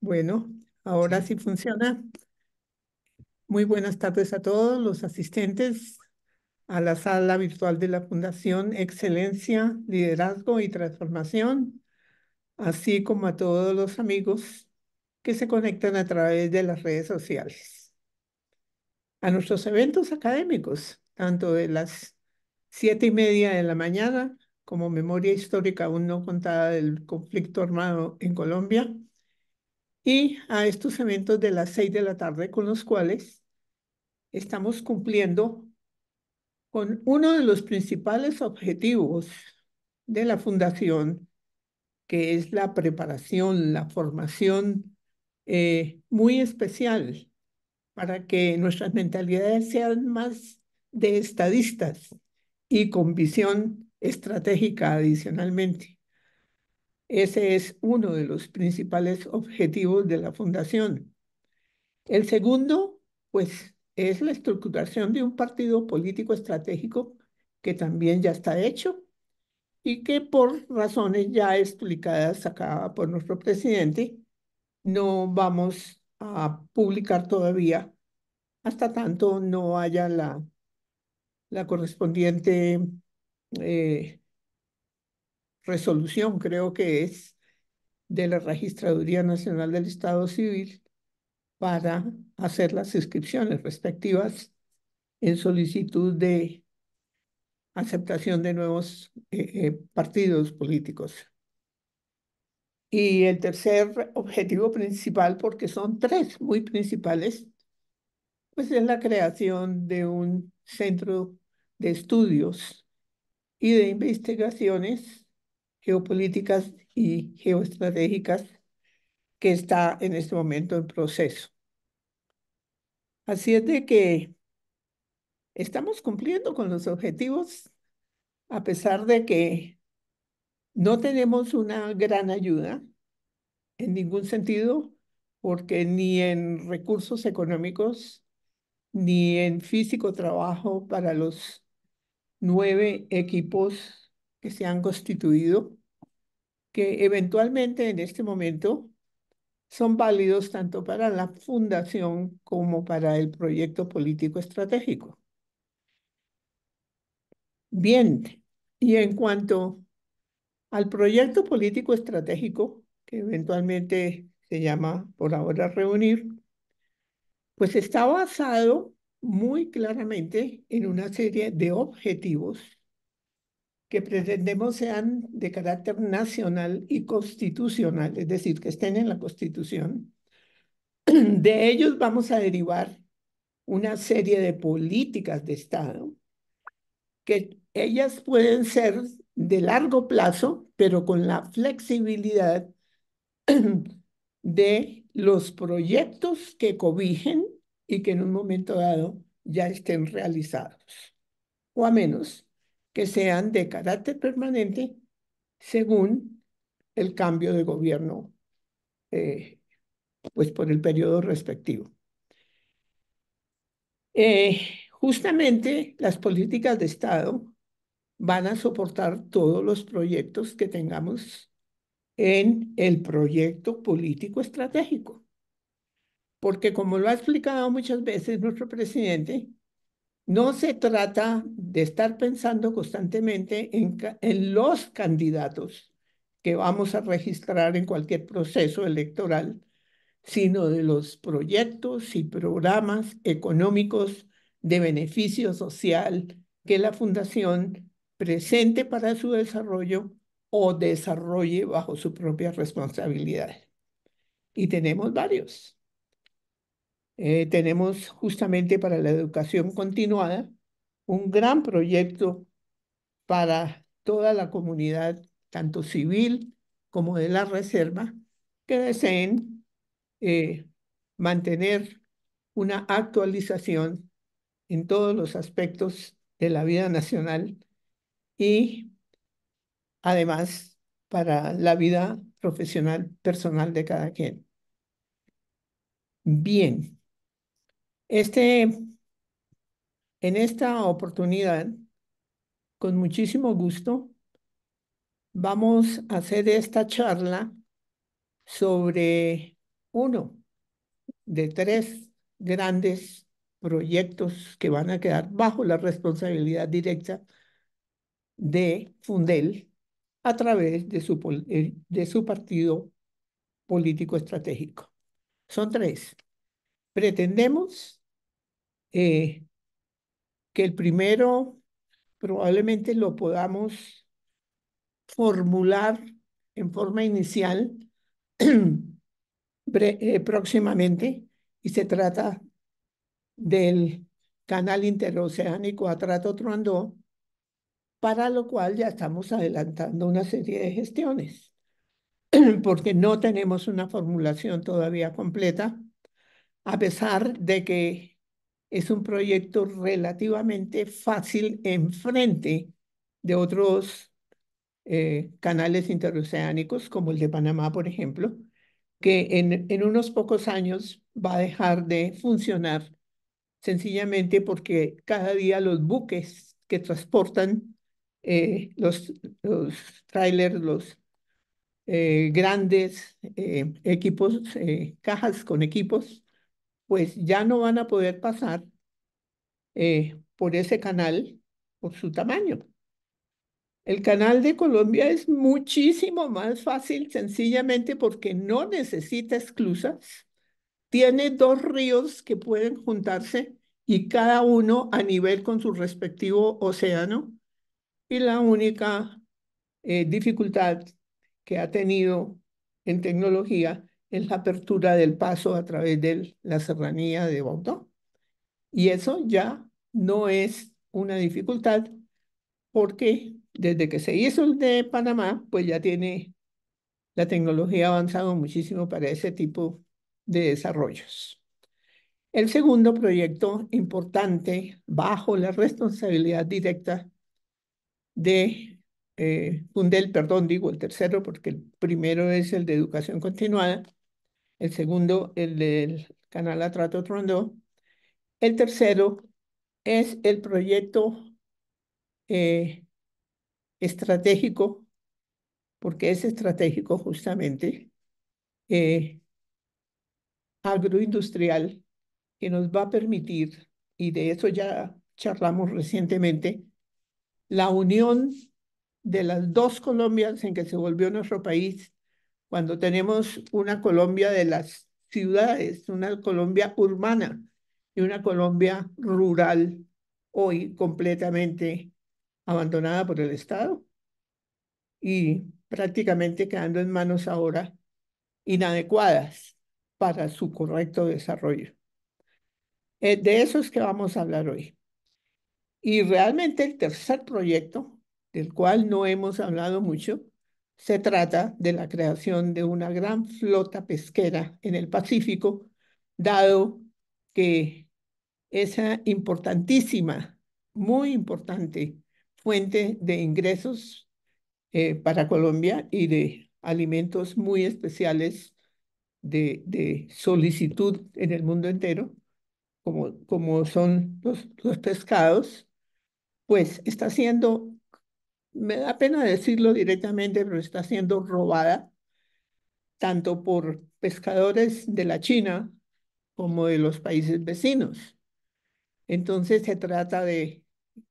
Bueno, ahora sí funciona. Muy buenas tardes a todos los asistentes a la sala virtual de la Fundación Excelencia, Liderazgo y Transformación, así como a todos los amigos que se conectan a través de las redes sociales. A nuestros eventos académicos, tanto de las siete y media de la mañana como memoria histórica aún no contada del conflicto armado en Colombia, y a estos eventos de las seis de la tarde con los cuales estamos cumpliendo con uno de los principales objetivos de la fundación, que es la preparación, la formación eh, muy especial para que nuestras mentalidades sean más de estadistas y con visión estratégica adicionalmente. Ese es uno de los principales objetivos de la Fundación. El segundo, pues, es la estructuración de un partido político estratégico que también ya está hecho y que por razones ya explicadas acá por nuestro presidente, no vamos a publicar todavía hasta tanto no haya la, la correspondiente eh, resolución, creo que es, de la Registraduría Nacional del Estado Civil para hacer las inscripciones respectivas en solicitud de aceptación de nuevos eh, eh, partidos políticos. Y el tercer objetivo principal, porque son tres muy principales, pues es la creación de un centro de estudios y de investigaciones geopolíticas y geoestratégicas que está en este momento en proceso. Así es de que estamos cumpliendo con los objetivos, a pesar de que no tenemos una gran ayuda en ningún sentido, porque ni en recursos económicos, ni en físico trabajo para los nueve equipos que se han constituido, que eventualmente en este momento son válidos tanto para la fundación como para el proyecto político estratégico. Bien, y en cuanto al proyecto político estratégico, que eventualmente se llama por ahora reunir, pues está basado muy claramente en una serie de objetivos que pretendemos sean de carácter nacional y constitucional, es decir, que estén en la Constitución. De ellos vamos a derivar una serie de políticas de Estado que ellas pueden ser de largo plazo, pero con la flexibilidad de los proyectos que cobijen y que en un momento dado ya estén realizados, o a menos que sean de carácter permanente según el cambio de gobierno, eh, pues por el periodo respectivo. Eh, justamente las políticas de Estado van a soportar todos los proyectos que tengamos en el proyecto político estratégico porque como lo ha explicado muchas veces nuestro presidente, no se trata de estar pensando constantemente en, los candidatos que vamos a registrar en cualquier proceso electoral, sino de los proyectos y programas económicos de beneficio social que la Fundación presente para su desarrollo o desarrolle bajo su propia responsabilidad. Y tenemos varios. Eh, tenemos justamente para la educación continuada un gran proyecto para toda la comunidad, tanto civil como de la reserva, que deseen eh, mantener una actualización en todos los aspectos de la vida nacional y además para la vida profesional personal de cada quien. Bien, este, en esta oportunidad, con muchísimo gusto, vamos a hacer esta charla sobre uno de tres grandes proyectos que van a quedar bajo la responsabilidad directa de Fundel a través de su, eh, de su partido político estratégico. Son tres. Pretendemos eh, que el primero probablemente lo podamos formular en forma inicial eh, próximamente y se trata del canal interoceánico Atrato Truandó, para lo cual ya estamos adelantando una serie de gestiones, porque no tenemos una formulación todavía completa, a pesar de que es un proyecto relativamente fácil en frente de otros eh, canales interoceánicos, como el de Panamá, por ejemplo, que en, unos pocos años va a dejar de funcionar sencillamente porque cada día los buques que transportan eh, los, los trailers, los eh, grandes equipos, cajas con equipos, pues ya no van a poder pasar eh, por ese canal por su tamaño. El canal de Colombia es muchísimo más fácil sencillamente porque no necesita esclusas. Tiene dos ríos que pueden juntarse y cada uno a nivel con su respectivo océano. Y la única eh, dificultad que ha tenido en tecnología es la apertura del paso a través de la serranía de Baudó. Y eso ya no es una dificultad porque desde que se hizo el de Panamá, pues ya tiene la tecnología avanzada avanzado muchísimo para ese tipo de desarrollos. El segundo proyecto importante bajo la responsabilidad directa de eh, perdón, digo el tercero porque el primero es el de educación continuada, el segundo, el del canal Atrato Trondó. El tercero es el proyecto eh, estratégico, porque es estratégico justamente, eh, agroindustrial, que nos va a permitir, y de eso ya charlamos recientemente, la unión de las dos Colombias en que se volvió nuestro país cuando tenemos una Colombia de las ciudades, una Colombia urbana y una Colombia rural hoy completamente abandonada por el Estado y prácticamente quedando en manos ahora inadecuadas para su correcto desarrollo. Eh, de eso es que vamos a hablar hoy. Y realmente el tercer proyecto, del cual no hemos hablado mucho, se trata de la creación de una gran flota pesquera en el Pacífico, dado que esa importantísima, muy importante fuente de ingresos eh, para Colombia y de alimentos muy especiales de, solicitud en el mundo entero, como, como son los, los pescados, pues está siendo me da pena decirlo directamente, pero está siendo robada tanto por pescadores de la China como de los países vecinos. Entonces se trata de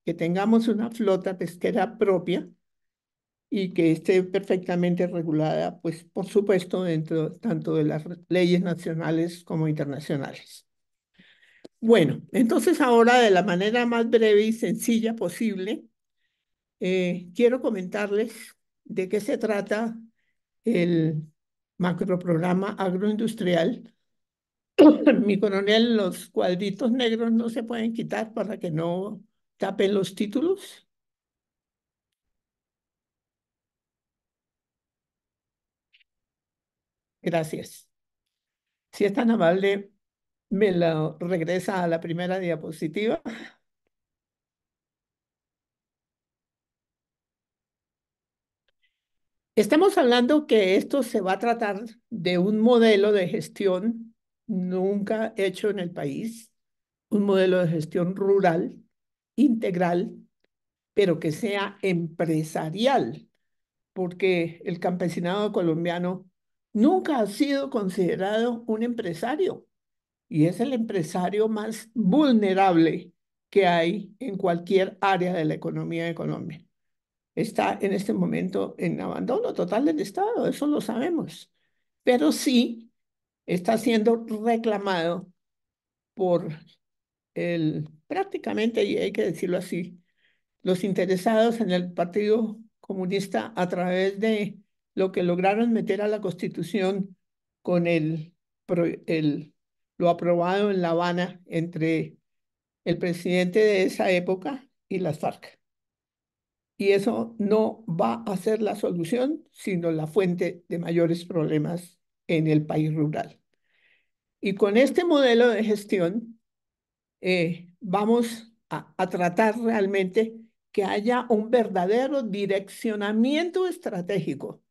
que tengamos una flota pesquera propia y que esté perfectamente regulada, pues por supuesto, dentro tanto de las leyes nacionales como internacionales. Bueno, entonces ahora de la manera más breve y sencilla posible, eh, quiero comentarles de qué se trata el macroprograma agroindustrial. Mi coronel, los cuadritos negros no se pueden quitar para que no tapen los títulos. Gracias. Si es tan amable, me lo regresa a la primera diapositiva. Estamos hablando que esto se va a tratar de un modelo de gestión nunca hecho en el país, un modelo de gestión rural, integral, pero que sea empresarial, porque el campesinado colombiano nunca ha sido considerado un empresario y es el empresario más vulnerable que hay en cualquier área de la economía de Colombia está en este momento en abandono total del Estado, eso lo sabemos, pero sí está siendo reclamado por el, prácticamente, y hay que decirlo así, los interesados en el Partido Comunista a través de lo que lograron meter a la Constitución con el, el, lo aprobado en La Habana entre el presidente de esa época y las FARC y eso no va a ser la solución, sino la fuente de mayores problemas en el país rural. Y con este modelo de gestión eh, vamos a, tratar realmente que haya un verdadero direccionamiento estratégico,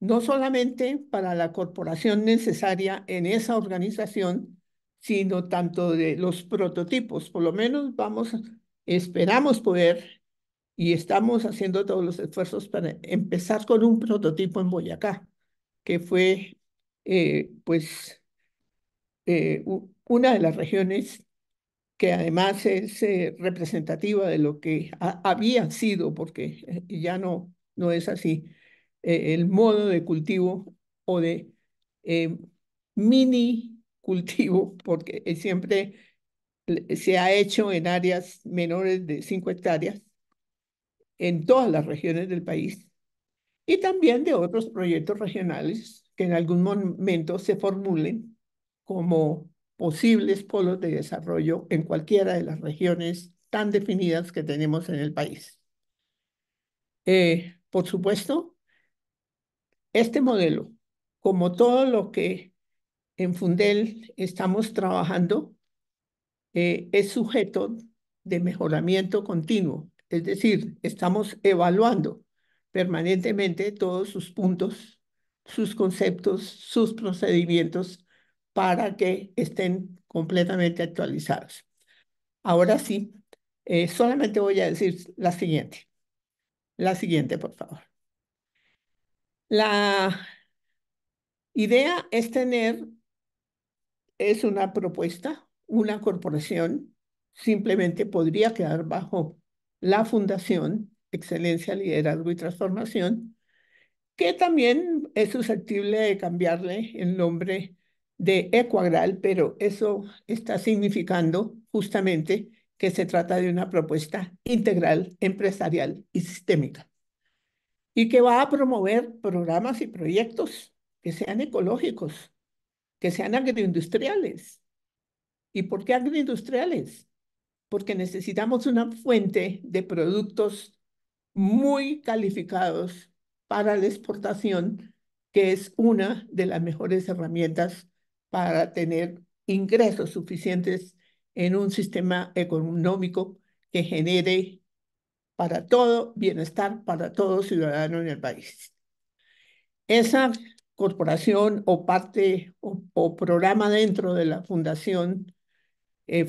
no solamente para la corporación necesaria en esa organización, sino tanto de los prototipos. Por lo menos vamos, esperamos poder y estamos haciendo todos los esfuerzos para empezar con un prototipo en Boyacá, que fue eh, pues eh, una de las regiones que además es eh, representativa de lo que había sido, porque ya no, no es así, el modo de cultivo o de mini cultivo, porque siempre se ha hecho en áreas menores de 5 hectáreas, en todas las regiones del país y también de otros proyectos regionales que en algún momento se formulen como posibles polos de desarrollo en cualquiera de las regiones tan definidas que tenemos en el país. Eh, por supuesto, este modelo, como todo lo que en Fundel estamos trabajando, eh, es sujeto de mejoramiento continuo es decir, estamos evaluando permanentemente todos sus puntos, sus conceptos, sus procedimientos para que estén completamente actualizados. Ahora sí, eh, solamente voy a decir la siguiente. La siguiente, por favor. La idea es tener, es una propuesta, una corporación simplemente podría quedar bajo la Fundación Excelencia, Liderazgo y Transformación, que también es susceptible de cambiarle el nombre de ecuadral pero eso está significando justamente que se trata de una propuesta integral, empresarial y sistémica, y que va a promover programas y proyectos que sean ecológicos, que sean agroindustriales. ¿Y por qué agroindustriales? porque necesitamos una fuente de productos muy calificados para la exportación, que es una de las mejores herramientas para tener ingresos suficientes en un sistema económico que genere para todo bienestar, para todo ciudadano en el país. Esa corporación o parte o, programa dentro de la fundación eh,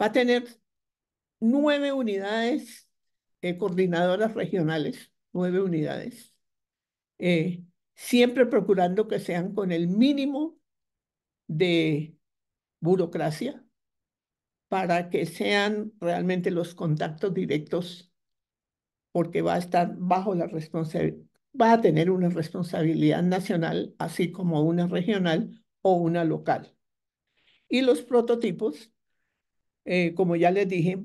va a tener nueve unidades eh, coordinadoras regionales, nueve unidades, eh, siempre procurando que sean con el mínimo de burocracia para que sean realmente los contactos directos, porque va a estar bajo la responsabilidad, va a tener una responsabilidad nacional, así como una regional o una local. Y los prototipos eh, como ya les dije,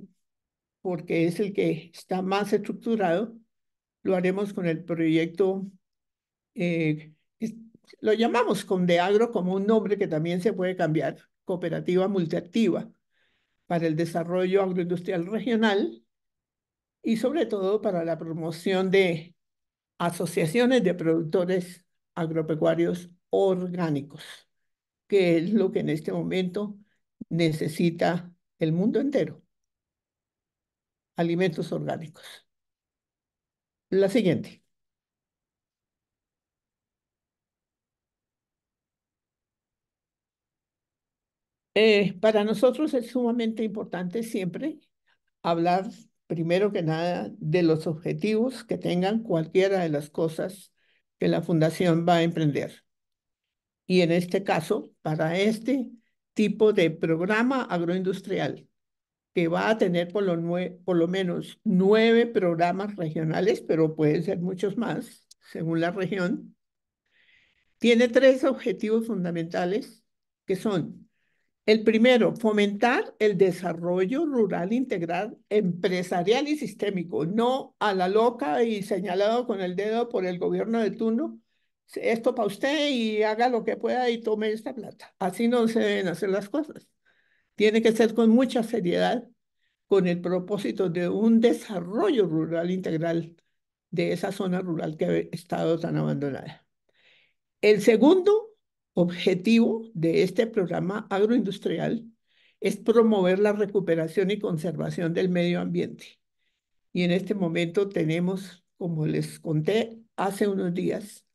porque es el que está más estructurado, lo haremos con el proyecto, eh, lo llamamos con Deagro como un nombre que también se puede cambiar, Cooperativa Multiactiva, para el desarrollo agroindustrial regional y sobre todo para la promoción de asociaciones de productores agropecuarios orgánicos, que es lo que en este momento necesita el mundo entero, alimentos orgánicos. La siguiente. Eh, para nosotros es sumamente importante siempre hablar, primero que nada, de los objetivos que tengan cualquiera de las cosas que la fundación va a emprender. Y en este caso, para este, tipo de programa agroindustrial que va a tener por lo, por lo menos nueve programas regionales, pero pueden ser muchos más según la región. Tiene tres objetivos fundamentales que son, el primero, fomentar el desarrollo rural integral, empresarial y sistémico, no a la loca y señalado con el dedo por el gobierno de Tuno, esto para usted y haga lo que pueda y tome esta plata. Así no se deben hacer las cosas. Tiene que ser con mucha seriedad, con el propósito de un desarrollo rural integral de esa zona rural que ha estado tan abandonada. El segundo objetivo de este programa agroindustrial es promover la recuperación y conservación del medio ambiente. Y en este momento tenemos, como les conté hace unos días,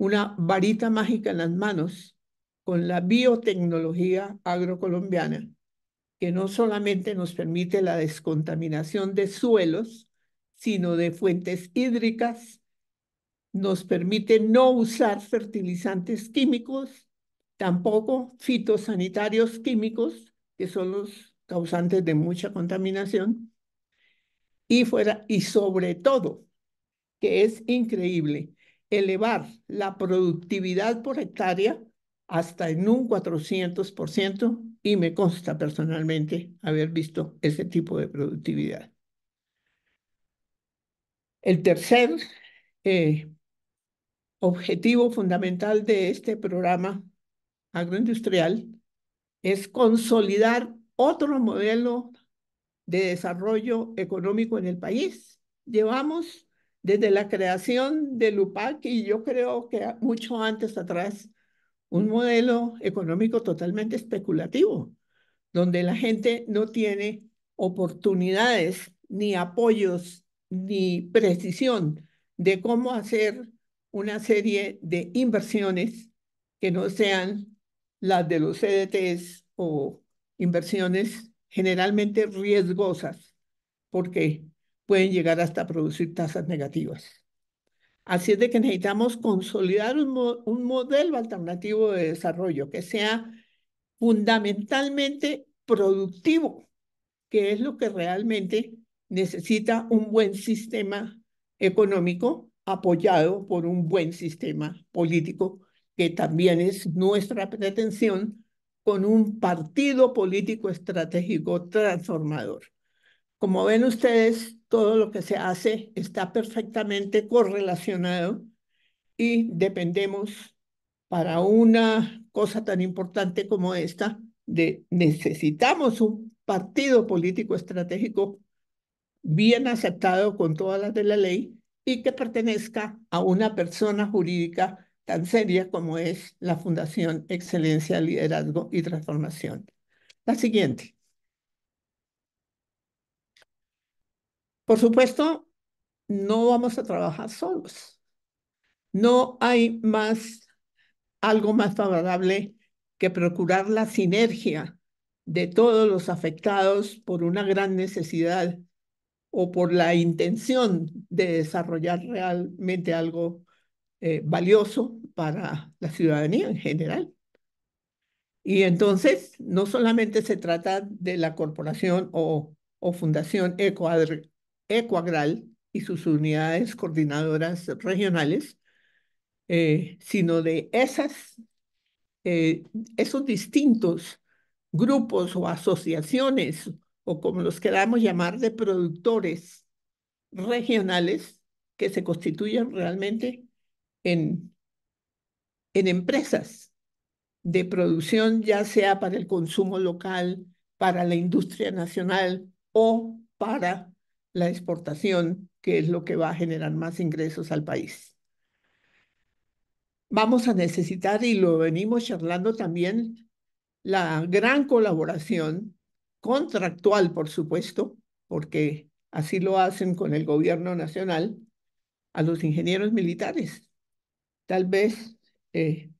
una varita mágica en las manos con la biotecnología agrocolombiana, que no solamente nos permite la descontaminación de suelos, sino de fuentes hídricas, nos permite no usar fertilizantes químicos, tampoco fitosanitarios químicos, que son los causantes de mucha contaminación, y, fuera, y sobre todo, que es increíble, elevar la productividad por hectárea hasta en un 400% y me consta personalmente haber visto ese tipo de productividad. El tercer eh, objetivo fundamental de este programa agroindustrial es consolidar otro modelo de desarrollo económico en el país. Llevamos desde la creación de LUPAC y yo creo que mucho antes atrás, un modelo económico totalmente especulativo, donde la gente no tiene oportunidades, ni apoyos, ni precisión de cómo hacer una serie de inversiones que no sean las de los CDTs o inversiones generalmente riesgosas, porque pueden llegar hasta producir tasas negativas. Así es de que necesitamos consolidar un, un modelo alternativo de desarrollo que sea fundamentalmente productivo, que es lo que realmente necesita un buen sistema económico apoyado por un buen sistema político, que también es nuestra pretensión con un partido político estratégico transformador. Como ven ustedes, todo lo que se hace está perfectamente correlacionado y dependemos para una cosa tan importante como esta de necesitamos un partido político estratégico bien aceptado con todas las de la ley y que pertenezca a una persona jurídica tan seria como es la Fundación Excelencia, Liderazgo y Transformación. La siguiente. Por supuesto, no vamos a trabajar solos. No hay más, algo más favorable que procurar la sinergia de todos los afectados por una gran necesidad o por la intención de desarrollar realmente algo eh, valioso para la ciudadanía en general. Y entonces, no solamente se trata de la corporación o, o fundación Ecoadre Ecuagral y sus unidades coordinadoras regionales, eh, sino de esas, eh, esos distintos grupos o asociaciones, o como los queramos llamar, de productores regionales que se constituyen realmente en, en empresas de producción, ya sea para el consumo local, para la industria nacional o para la exportación, que es lo que va a generar más ingresos al país. Vamos a necesitar, y lo venimos charlando también, la gran colaboración contractual, por supuesto, porque así lo hacen con el gobierno nacional, a los ingenieros militares. Tal vez eh,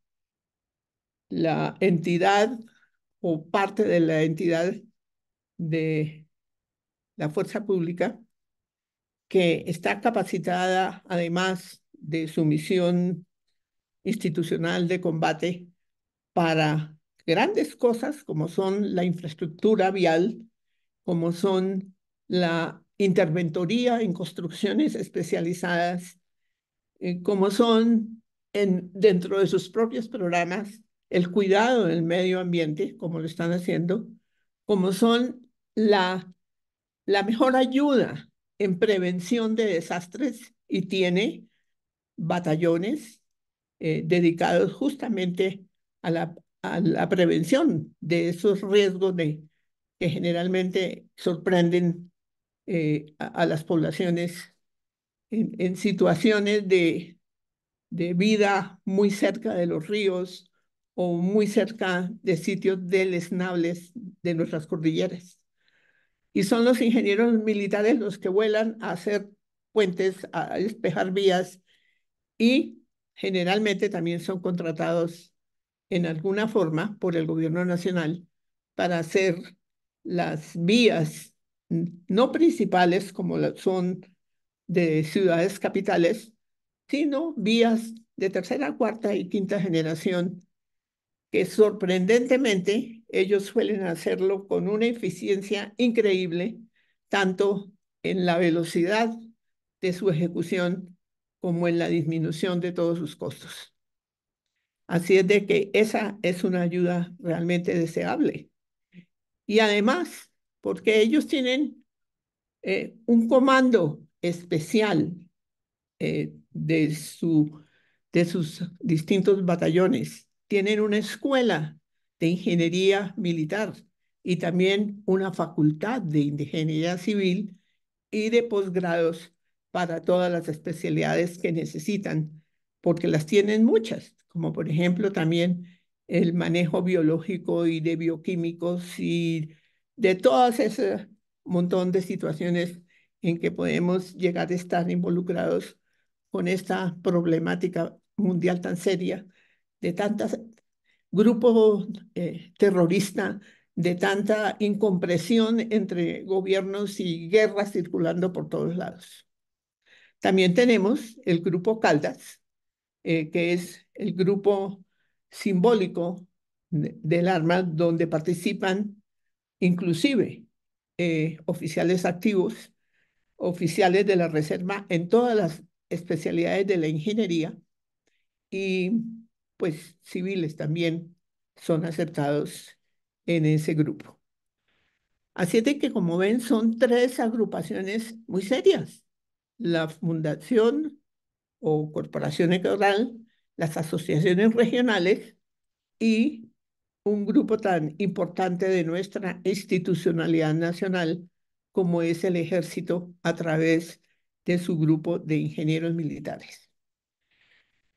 la entidad o parte de la entidad de la fuerza pública, que está capacitada, además de su misión institucional de combate, para grandes cosas como son la infraestructura vial, como son la interventoría en construcciones especializadas, eh, como son en, dentro de sus propios programas el cuidado del medio ambiente, como lo están haciendo, como son la la mejor ayuda en prevención de desastres y tiene batallones eh, dedicados justamente a la, a la prevención de esos riesgos de, que generalmente sorprenden eh, a, las poblaciones en, situaciones de, de vida muy cerca de los ríos o muy cerca de sitios deleznables de nuestras cordilleras y son los ingenieros militares los que vuelan a hacer puentes, a despejar vías y generalmente también son contratados en alguna forma por el gobierno nacional para hacer las vías no principales como son de ciudades capitales, sino vías de tercera, cuarta y quinta generación que sorprendentemente ellos suelen hacerlo con una eficiencia increíble, tanto en la velocidad de su ejecución como en la disminución de todos sus costos. Así es de que esa es una ayuda realmente deseable. Y además, porque ellos tienen eh, un comando especial eh, de, su, de sus distintos batallones, tienen una escuela de Ingeniería Militar y también una facultad de Ingeniería Civil y de posgrados para todas las especialidades que necesitan, porque las tienen muchas, como por ejemplo también el manejo biológico y de bioquímicos y de todas ese montón de situaciones en que podemos llegar a estar involucrados con esta problemática mundial tan seria de tantas grupo eh, terrorista de tanta incompresión entre gobiernos y guerras circulando por todos lados. También tenemos el grupo Caldas, eh, que es el grupo simbólico del arma donde participan inclusive eh, oficiales activos, oficiales de la reserva en todas las especialidades de la ingeniería y pues civiles también son aceptados en ese grupo. Así de que, como ven, son tres agrupaciones muy serias. La fundación o corporación electoral, las asociaciones regionales y un grupo tan importante de nuestra institucionalidad nacional como es el ejército a través de su grupo de ingenieros militares.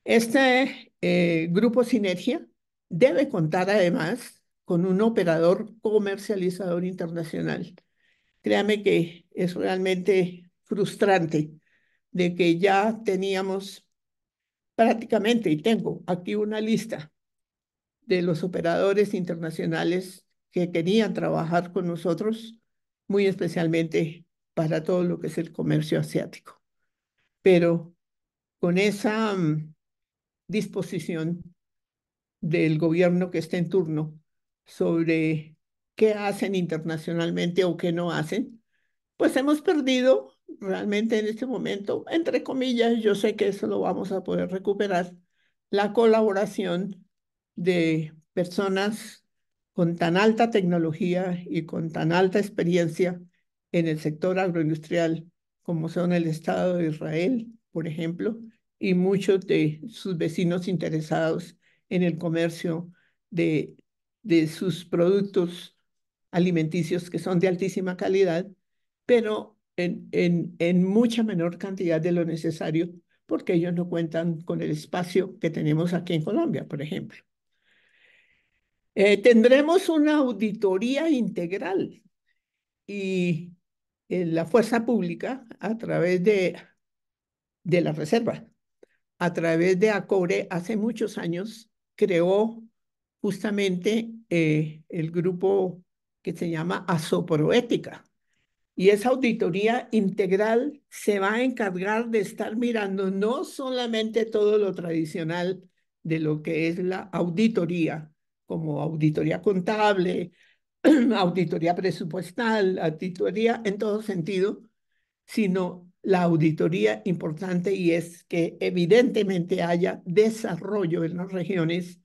Este eh, Grupo Sinergia debe contar además con un operador comercializador internacional. Créame que es realmente frustrante de que ya teníamos prácticamente, y tengo aquí una lista de los operadores internacionales que querían trabajar con nosotros, muy especialmente para todo lo que es el comercio asiático. Pero con esa mm, disposición del gobierno que esté en turno sobre qué hacen internacionalmente o qué no hacen, pues hemos perdido realmente en este momento, entre comillas, yo sé que eso lo vamos a poder recuperar, la colaboración de personas con tan alta tecnología y con tan alta experiencia en el sector agroindustrial como son el Estado de Israel, por ejemplo, y muchos de sus vecinos interesados en el comercio de, de sus productos alimenticios que son de altísima calidad, pero en, en, mucha menor cantidad de lo necesario porque ellos no cuentan con el espacio que tenemos aquí en Colombia, por ejemplo. Eh, tendremos una auditoría integral y eh, la fuerza pública a través de, de la reserva a través de ACORE, hace muchos años creó justamente eh, el grupo que se llama Asoproética. Y esa auditoría integral se va a encargar de estar mirando no solamente todo lo tradicional de lo que es la auditoría, como auditoría contable, auditoría presupuestal, auditoría en todo sentido, sino la auditoría importante y es que evidentemente haya desarrollo en las regiones,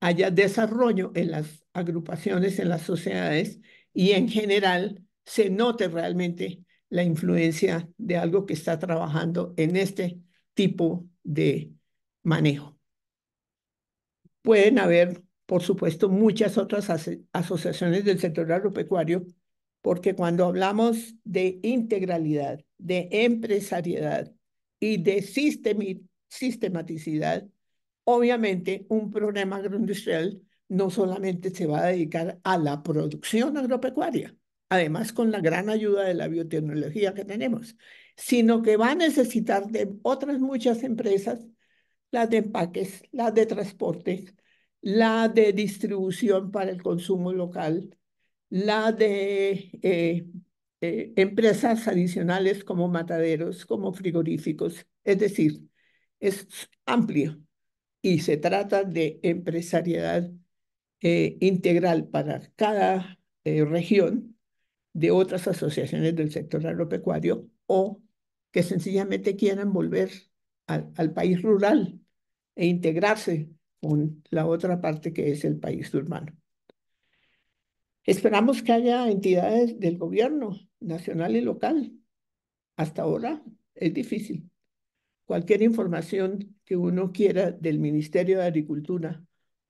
haya desarrollo en las agrupaciones, en las sociedades y en general se note realmente la influencia de algo que está trabajando en este tipo de manejo. Pueden haber, por supuesto, muchas otras asociaciones del sector agropecuario porque cuando hablamos de integralidad, de empresariedad y de sistematicidad, obviamente un problema agroindustrial no solamente se va a dedicar a la producción agropecuaria, además con la gran ayuda de la biotecnología que tenemos, sino que va a necesitar de otras muchas empresas, las de empaques, las de transportes, la de distribución para el consumo local, la de eh, eh, empresas adicionales como mataderos, como frigoríficos, es decir, es amplio y se trata de empresariedad eh, integral para cada región de otras asociaciones del sector agropecuario o que sencillamente quieran volver al país rural e integrarse con la otra parte que es el país urbano. Esperamos que haya entidades del gobierno nacional y local. Hasta ahora es difícil. Cualquier información que uno quiera del Ministerio de Agricultura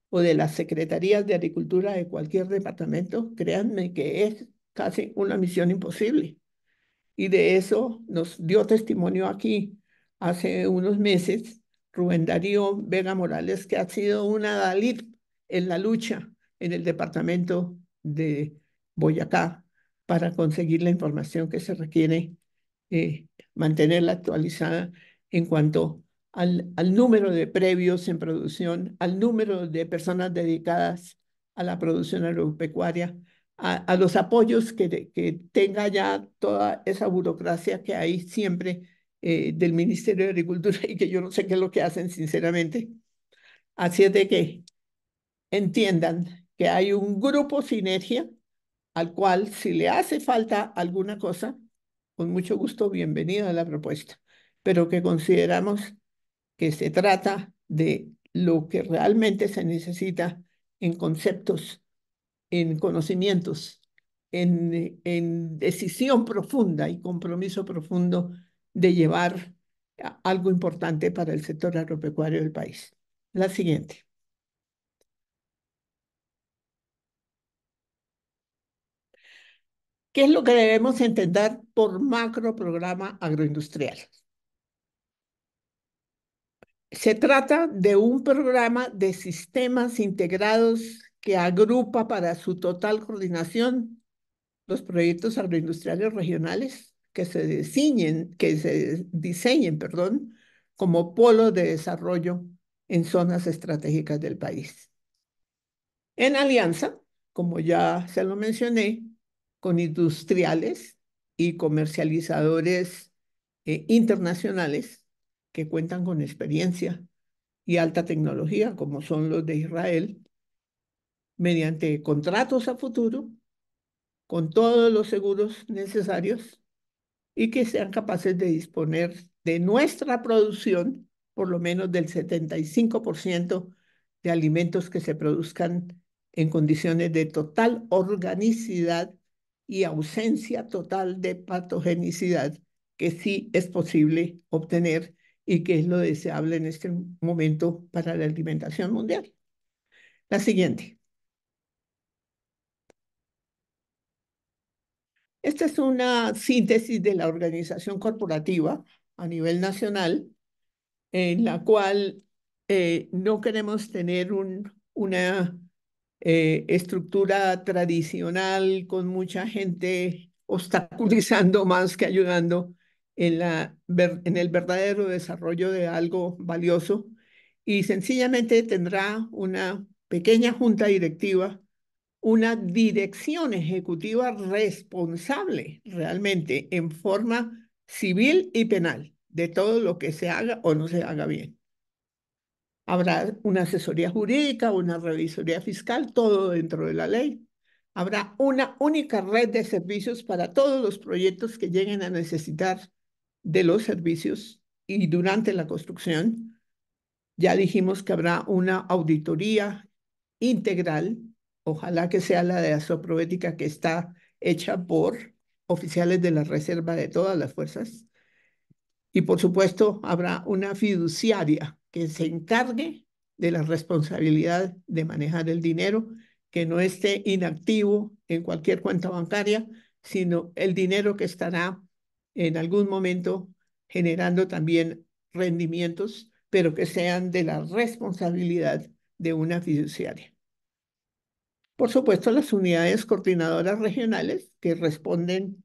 o de las Secretarías de Agricultura de cualquier departamento, créanme que es casi una misión imposible. Y de eso nos dio testimonio aquí hace unos meses Rubén Darío Vega Morales, que ha sido una Dalit en la lucha en el departamento de Boyacá para conseguir la información que se requiere, eh, mantenerla actualizada en cuanto al, al número de previos en producción, al número de personas dedicadas a la producción agropecuaria, a, los apoyos que, que, tenga ya toda esa burocracia que hay siempre eh, del Ministerio de Agricultura y que yo no sé qué es lo que hacen, sinceramente. Así es de que entiendan que hay un grupo sinergia al cual si le hace falta alguna cosa, con mucho gusto, bienvenido a la propuesta, pero que consideramos que se trata de lo que realmente se necesita en conceptos, en conocimientos, en, en decisión profunda y compromiso profundo de llevar algo importante para el sector agropecuario del país. La siguiente. ¿Qué es lo que debemos entender por macro programa agroindustrial? Se trata de un programa de sistemas integrados que agrupa para su total coordinación los proyectos agroindustriales regionales que se diseñen, que se diseñen perdón, como polo de desarrollo en zonas estratégicas del país. En alianza, como ya se lo mencioné, con industriales y comercializadores eh, internacionales que cuentan con experiencia y alta tecnología, como son los de Israel, mediante contratos a futuro, con todos los seguros necesarios y que sean capaces de disponer de nuestra producción, por lo menos del 75% de alimentos que se produzcan en condiciones de total organicidad y ausencia total de patogenicidad que sí es posible obtener y que es lo deseable en este momento para la alimentación mundial. La siguiente. Esta es una síntesis de la organización corporativa a nivel nacional, en la cual eh, no queremos tener un, una eh, estructura tradicional con mucha gente obstaculizando más que ayudando en, la, en el verdadero desarrollo de algo valioso y sencillamente tendrá una pequeña junta directiva, una dirección ejecutiva responsable realmente en forma civil y penal de todo lo que se haga o no se haga bien. Habrá una asesoría jurídica, una revisoría fiscal, todo dentro de la ley. Habrá una única red de servicios para todos los proyectos que lleguen a necesitar de los servicios y durante la construcción. Ya dijimos que habrá una auditoría integral, ojalá que sea la de la que está hecha por oficiales de la Reserva de todas las fuerzas. Y por supuesto, habrá una fiduciaria que se encargue de la responsabilidad de manejar el dinero, que no esté inactivo en cualquier cuenta bancaria, sino el dinero que estará en algún momento generando también rendimientos, pero que sean de la responsabilidad de una fiduciaria. Por supuesto, las unidades coordinadoras regionales que responden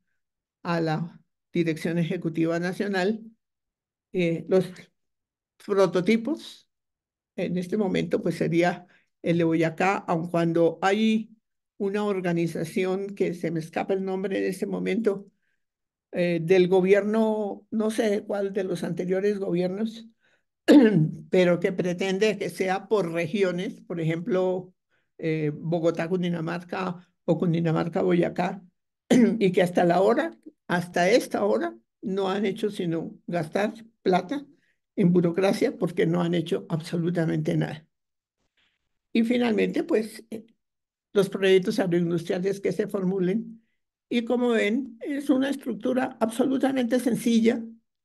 a la Dirección Ejecutiva Nacional, eh, los prototipos. En este momento, pues sería el de Boyacá, aun cuando hay una organización que se me escapa el nombre en este momento, eh, del gobierno, no sé cuál de los anteriores gobiernos, pero que pretende que sea por regiones, por ejemplo, eh, Bogotá, Cundinamarca o Cundinamarca, Boyacá, y que hasta la hora, hasta esta hora, no han hecho sino gastar plata en burocracia porque no han hecho absolutamente nada. Y finalmente, pues, eh, los proyectos agroindustriales que se formulen. Y como ven, es una estructura absolutamente sencilla,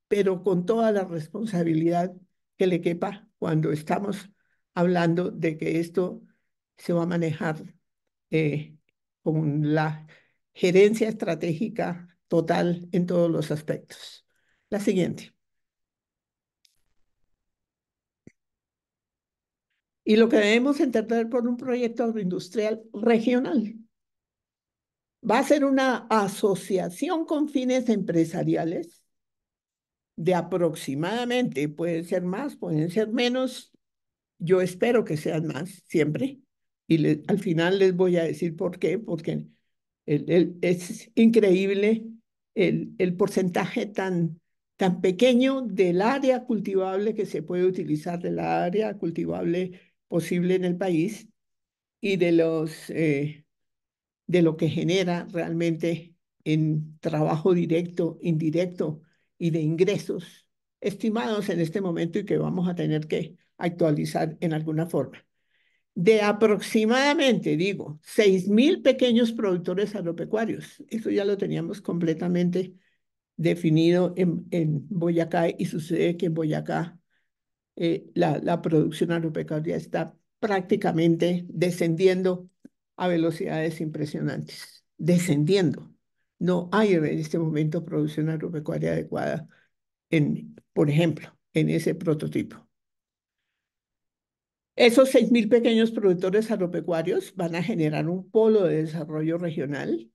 pero con toda la responsabilidad que le quepa cuando estamos hablando de que esto se va a manejar eh, con la gerencia estratégica total en todos los aspectos. La siguiente. y lo que debemos entender por un proyecto agroindustrial regional. Va a ser una asociación con fines empresariales de aproximadamente, pueden ser más, pueden ser menos, yo espero que sean más siempre, y al final les voy a decir por qué, porque es increíble el, el porcentaje tan, tan pequeño del área cultivable que se puede utilizar, del área cultivable posible en el país y de, los, eh, de lo que genera realmente en trabajo directo, indirecto y de ingresos estimados en este momento y que vamos a tener que actualizar en alguna forma. De aproximadamente, digo, mil pequeños productores agropecuarios. Eso ya lo teníamos completamente definido en, en Boyacá y sucede que en Boyacá eh, la, producción agropecuaria está prácticamente descendiendo a velocidades impresionantes, descendiendo. No hay en este momento producción agropecuaria adecuada, en, por ejemplo, en ese prototipo. Esos 6.000 pequeños productores agropecuarios van a generar un polo de desarrollo regional,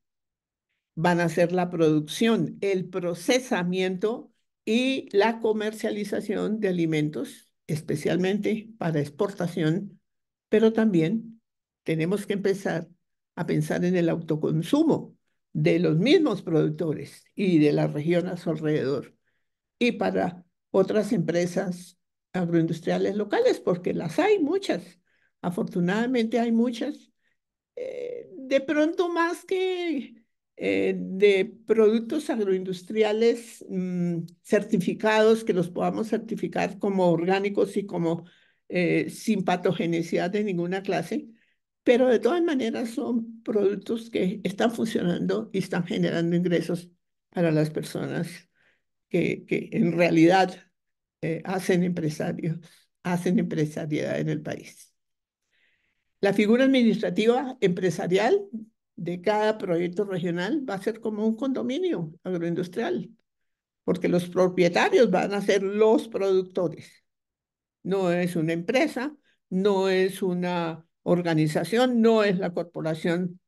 van a hacer la producción, el procesamiento y la comercialización de alimentos especialmente para exportación, pero también tenemos que empezar a pensar en el autoconsumo de los mismos productores y de la región a su alrededor y para otras empresas agroindustriales locales, porque las hay muchas, afortunadamente hay muchas, eh, de pronto más que eh, de productos agroindustriales mm, certificados, que los podamos certificar como orgánicos y como eh, sin patogenicidad de ninguna clase, pero de todas maneras son productos que están funcionando y están generando ingresos para las personas que, en realidad eh, hacen empresarios, hacen empresariedad en el país. La figura administrativa empresarial de cada proyecto regional va a ser como un condominio agroindustrial, porque los propietarios van a ser los productores. No es una empresa, no es una organización, no es la corporación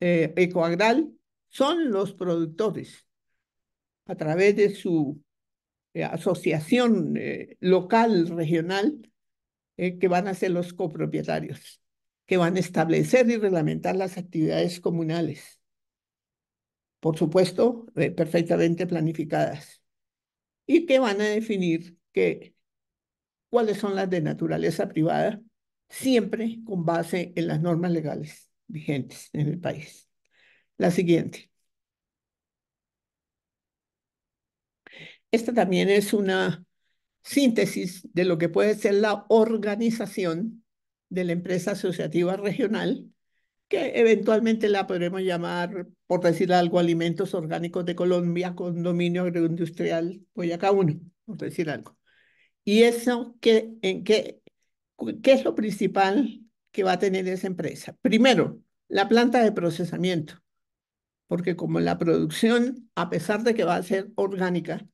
eh, ecoagral, son los productores a través de su eh, asociación eh, local, regional, que van a ser los copropietarios que van a establecer y reglamentar las actividades comunales. Por supuesto, eh, perfectamente planificadas. Y que van a definir que, cuáles son las de naturaleza privada, siempre con base en las normas legales vigentes en el país. La siguiente. Esta también es una síntesis de lo que puede ser la organización de la empresa asociativa regional, que eventualmente la podremos llamar, por decir algo, Alimentos Orgánicos de Colombia, dominio Agroindustrial Boyacá 1, por decir algo. ¿Y eso qué, en qué, qué es lo principal que va a tener esa empresa? Primero, la planta de procesamiento, porque como la producción, a pesar de que va a ser orgánica,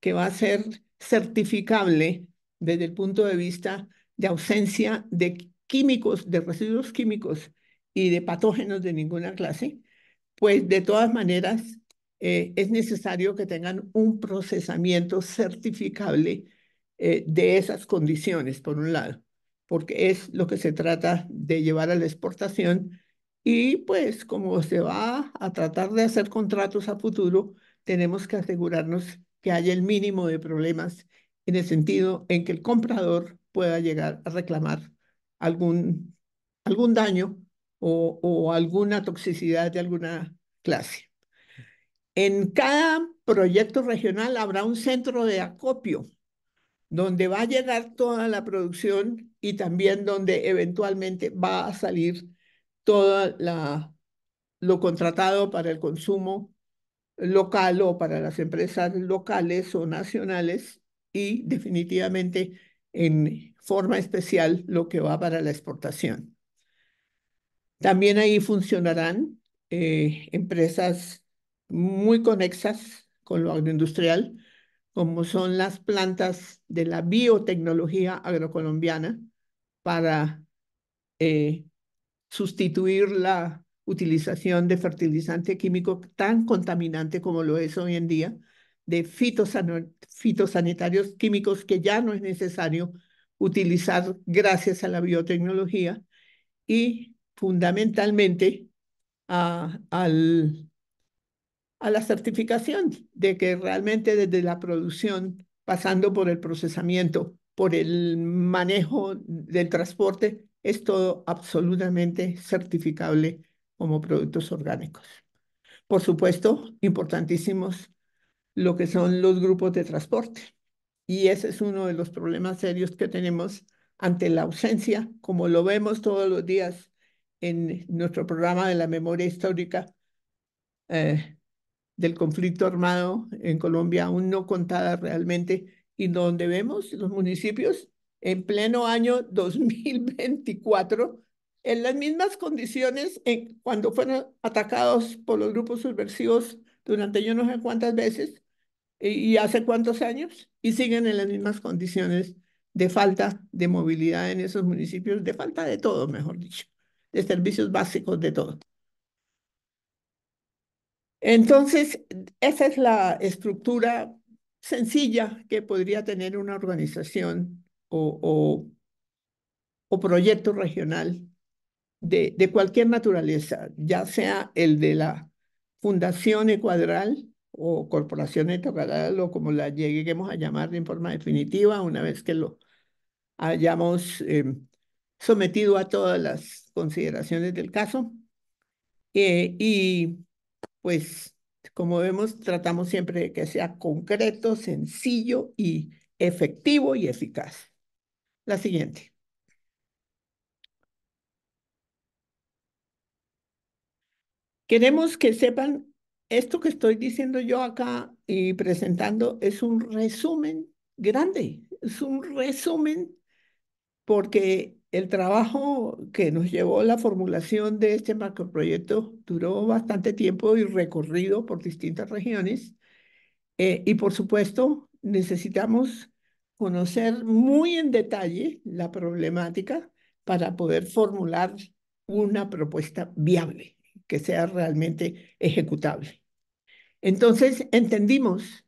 que va a ser certificable desde el punto de vista de ausencia de químicos, de residuos químicos y de patógenos de ninguna clase, pues de todas maneras eh, es necesario que tengan un procesamiento certificable eh, de esas condiciones, por un lado, porque es lo que se trata de llevar a la exportación y pues como se va a tratar de hacer contratos a futuro, tenemos que asegurarnos que haya el mínimo de problemas en el sentido en que el comprador pueda llegar a reclamar algún, algún daño o, o alguna toxicidad de alguna clase. En cada proyecto regional habrá un centro de acopio donde va a llegar toda la producción y también donde eventualmente va a salir todo la, lo contratado para el consumo local o para las empresas locales o nacionales y definitivamente en, forma especial lo que va para la exportación. También ahí funcionarán eh, empresas muy conexas con lo agroindustrial, como son las plantas de la biotecnología agrocolombiana para eh, sustituir la utilización de fertilizante químico tan contaminante como lo es hoy en día, de fitosanitarios químicos que ya no es necesario utilizar gracias a la biotecnología y fundamentalmente a, al, a la certificación de que realmente desde la producción, pasando por el procesamiento, por el manejo del transporte, es todo absolutamente certificable como productos orgánicos. Por supuesto, importantísimos lo que son los grupos de transporte. Y ese es uno de los problemas serios que tenemos ante la ausencia, como lo vemos todos los días en nuestro programa de la memoria histórica eh, del conflicto armado en Colombia, aún no contada realmente, y donde vemos los municipios en pleno año 2024 en las mismas condiciones en, cuando fueron atacados por los grupos subversivos durante yo no sé cuántas veces y hace cuántos años y siguen en las mismas condiciones de falta de movilidad en esos municipios, de falta de todo, mejor dicho, de servicios básicos, de todo. Entonces, esa es la estructura sencilla que podría tener una organización o, o, proyecto regional de, de cualquier naturaleza, ya sea el de la Fundación Ecuadral, o corporaciones tocará o como la lleguemos a llamar de forma definitiva una vez que lo hayamos em, sometido a todas las consideraciones del caso. Eh, y pues, como vemos, tratamos siempre de que sea concreto, sencillo y efectivo y eficaz. La siguiente. Queremos que sepan esto que estoy diciendo yo acá y presentando es un resumen grande, es un resumen porque el trabajo que nos llevó la formulación de este macroproyecto duró bastante tiempo y recorrido por distintas regiones. Eh, y por supuesto, necesitamos conocer muy en detalle la problemática para poder formular una propuesta viable, que sea realmente ejecutable. Entonces entendimos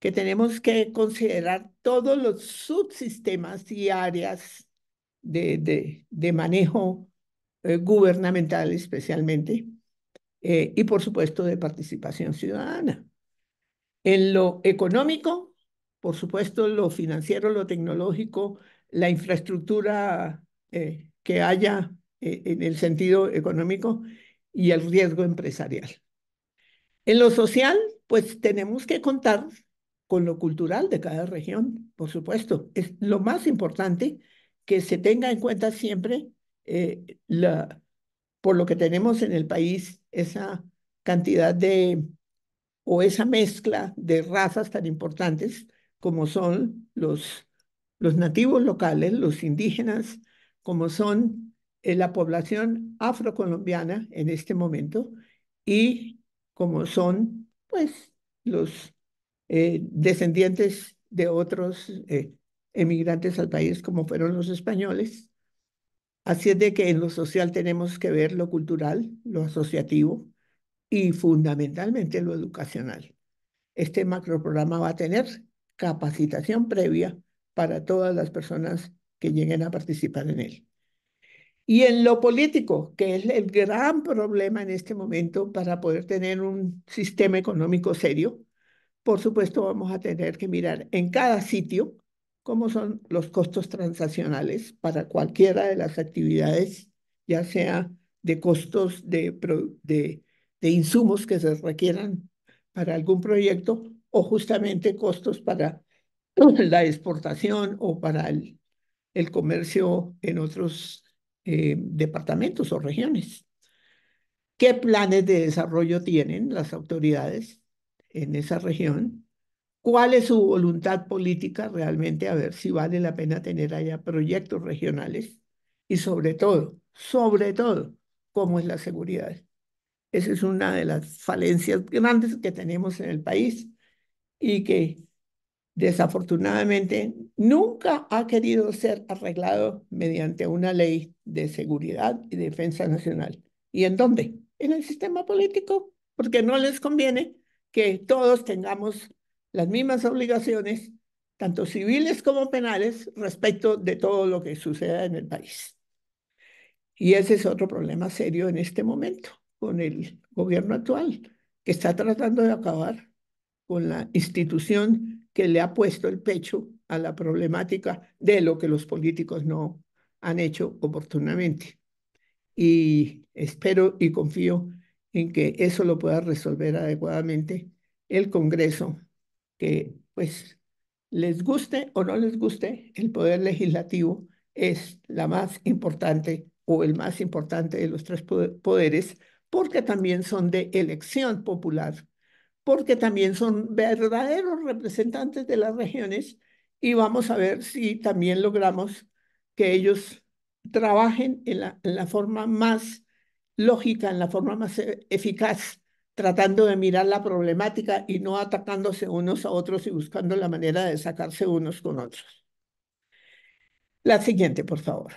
que tenemos que considerar todos los subsistemas y áreas de, manejo eh, gubernamental especialmente, eh, y por supuesto de participación ciudadana. En lo económico, por supuesto, lo financiero, lo tecnológico, la infraestructura eh, que haya en el sentido económico y el riesgo empresarial. En lo social, pues tenemos que contar con lo cultural de cada región, por supuesto. Es lo más importante que se tenga en cuenta siempre eh, la, por lo que tenemos en el país, esa cantidad de o esa mezcla de razas tan importantes como son los, los nativos locales, los indígenas, como son eh, la población afrocolombiana en este momento y como son pues los eh, descendientes de otros eh, emigrantes al país como fueron los españoles. Así es de que en lo social tenemos que ver lo cultural, lo asociativo y fundamentalmente lo educacional. Este macroprograma va a tener capacitación previa para todas las personas que lleguen a participar en él. Y en lo político, que es el gran problema en este momento para poder tener un sistema económico serio, por supuesto vamos a tener que mirar en cada sitio cómo son los costos transaccionales para cualquiera de las actividades, ya sea de costos de, de, insumos que se requieran para algún proyecto o justamente costos para la exportación o para el, el comercio en otros eh, departamentos o regiones. ¿Qué planes de desarrollo tienen las autoridades en esa región? ¿Cuál es su voluntad política realmente? A ver si vale la pena tener allá proyectos regionales. Y sobre todo, sobre todo, ¿cómo es la seguridad? Esa es una de las falencias grandes que tenemos en el país y que desafortunadamente nunca ha querido ser arreglado mediante una ley de seguridad y defensa nacional. ¿Y en dónde? En el sistema político, porque no les conviene que todos tengamos las mismas obligaciones, tanto civiles como penales, respecto de todo lo que suceda en el país. Y ese es otro problema serio en este momento con el gobierno actual, que está tratando de acabar con la institución que le ha puesto el pecho a la problemática de lo que los políticos no han hecho oportunamente. Y espero y confío en que eso lo pueda resolver adecuadamente el Congreso, que pues les guste o no les guste, el poder legislativo es la más importante o el más importante de los tres poderes, porque también son de elección popular porque también son verdaderos representantes de las regiones y vamos a ver si también logramos que ellos trabajen en la, forma más lógica, en la forma más e, eficaz, tratando de mirar la problemática y no atacándose unos a otros y buscando la manera de sacarse unos con otros. La siguiente, por favor.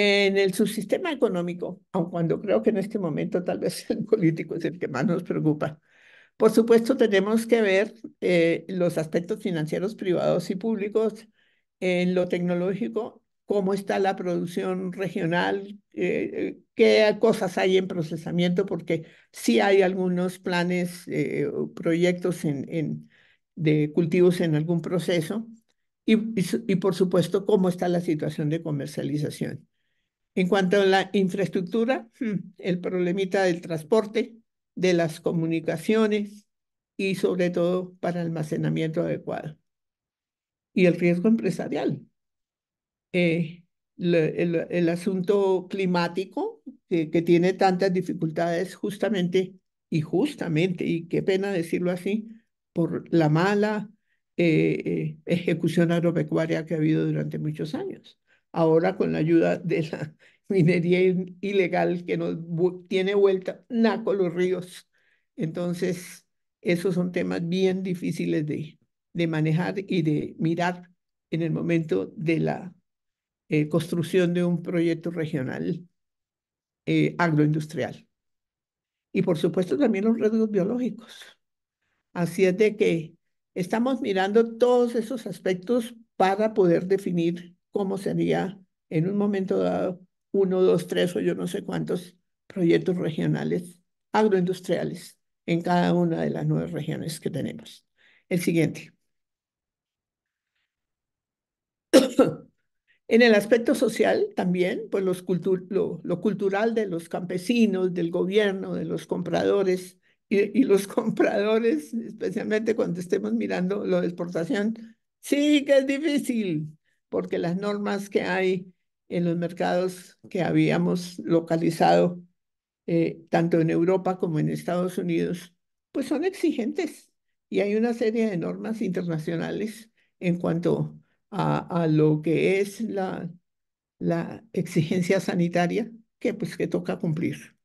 En el subsistema económico, aun cuando creo que en este momento tal vez el político es el que más nos preocupa, por supuesto tenemos que ver eh, los aspectos financieros privados y públicos en lo tecnológico, cómo está la producción regional, eh, eh, qué cosas hay en procesamiento, porque sí hay algunos planes, o proyectos en, en, de cultivos en algún proceso, y, y por supuesto cómo está la situación de comercialización. En cuanto a la infraestructura, hmm, el problemita del transporte, de las comunicaciones y sobre todo para almacenamiento adecuado. Y el riesgo empresarial. Eh, el, asunto climático que, tiene tantas dificultades justamente y justamente, y qué pena decirlo así, por la mala eh, eh, ejecución agropecuaria que ha habido durante muchos años ahora con la ayuda de la minería ilegal que nos tiene vuelta naco los ríos. Entonces, esos son temas bien difíciles de, manejar y de mirar en el momento de la eh, construcción de un proyecto regional eh, agroindustrial. Y por supuesto también los riesgos biológicos. Así es de que estamos mirando todos esos aspectos para poder definir cómo sería en un momento dado uno, dos, tres o yo no sé cuántos proyectos regionales agroindustriales en cada una de las nueve regiones que tenemos. El siguiente. en el aspecto social también, pues los lo, cultural de los campesinos, del gobierno, de los compradores y, y los compradores, especialmente cuando estemos mirando lo de exportación, sí que es difícil, porque las normas que hay en los mercados que habíamos localizado, eh, tanto en Europa como en Estados Unidos, pues son exigentes y hay una serie de normas internacionales en cuanto a, lo que es la, la exigencia sanitaria que pues que toca cumplir.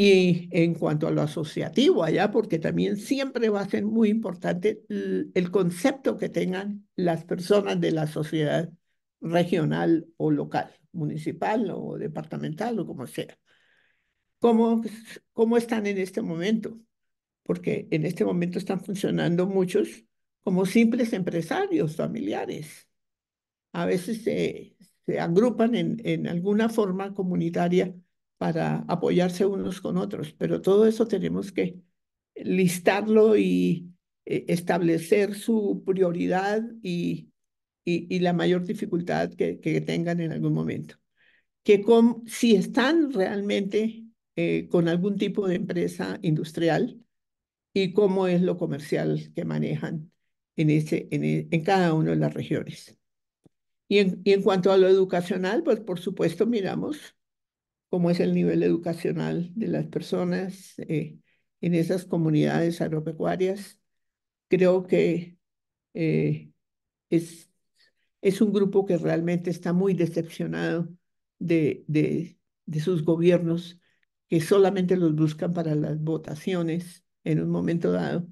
Y en cuanto a lo asociativo allá, porque también siempre va a ser muy importante el concepto que tengan las personas de la sociedad regional o local, municipal o departamental o como sea. ¿Cómo, cómo están en este momento? Porque en este momento están funcionando muchos como simples empresarios familiares. A veces se, agrupan en alguna forma comunitaria para apoyarse unos con otros, pero todo eso tenemos que listarlo y eh, establecer su prioridad y, y, la mayor dificultad que, que, tengan en algún momento. Que si están realmente eh, con algún tipo de empresa industrial y cómo es lo comercial que manejan en, ese, en, en cada una de las regiones. Y en, y en cuanto a lo educacional, pues por supuesto miramos cómo es el nivel educacional de las personas eh, en esas comunidades agropecuarias. Creo que eh, es, es un grupo que realmente está muy decepcionado de, sus gobiernos que solamente los buscan para las votaciones en un momento dado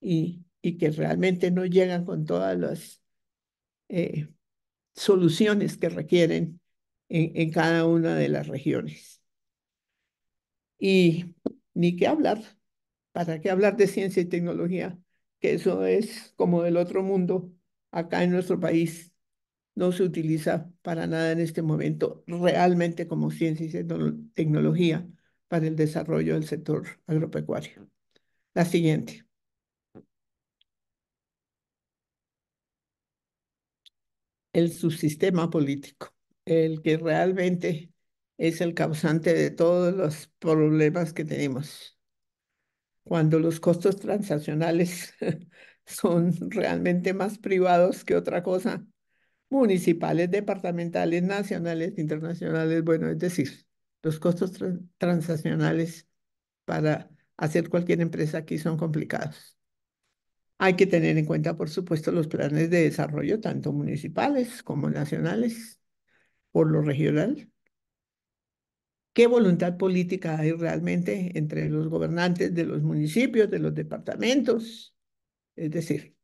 y, que realmente no llegan con todas las eh, soluciones que requieren en, cada una de las regiones. Y ni qué hablar, ¿para qué hablar de ciencia y tecnología? Que eso es como del otro mundo. Acá en nuestro país no se utiliza para nada en este momento realmente como ciencia y tecnología para el desarrollo del sector agropecuario. La siguiente. El subsistema político el que realmente es el causante de todos los problemas que tenemos. Cuando los costos transaccionales son realmente más privados que otra cosa, municipales, departamentales, nacionales, internacionales, bueno, es decir, los costos transaccionales para hacer cualquier empresa aquí son complicados. Hay que tener en cuenta, por supuesto, los planes de desarrollo, tanto municipales como nacionales, por lo regional? ¿Qué voluntad política hay realmente entre los gobernantes de los municipios, de los departamentos? Es decir,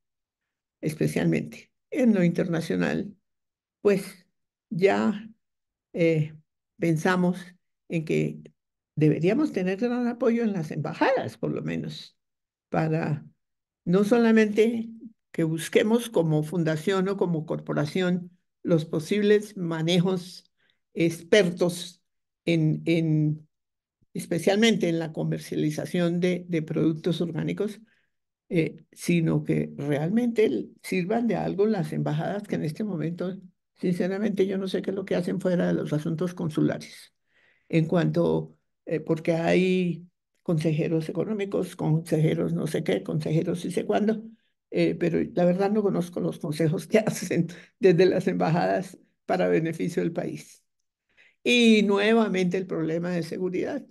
especialmente en lo internacional, pues ya eh, pensamos en que deberíamos tener gran apoyo en las embajadas, por lo menos, para no solamente que busquemos como fundación o como corporación los posibles manejos expertos en, en especialmente en la comercialización de, de productos orgánicos, eh, sino que realmente sirvan de algo las embajadas que en este momento, sinceramente, yo no sé qué es lo que hacen fuera de los asuntos consulares. En cuanto, eh, porque hay consejeros económicos, consejeros no sé qué, consejeros y sé cuándo, eh, pero la verdad no conozco los consejos que hacen desde las embajadas para beneficio del país. Y nuevamente el problema de seguridad,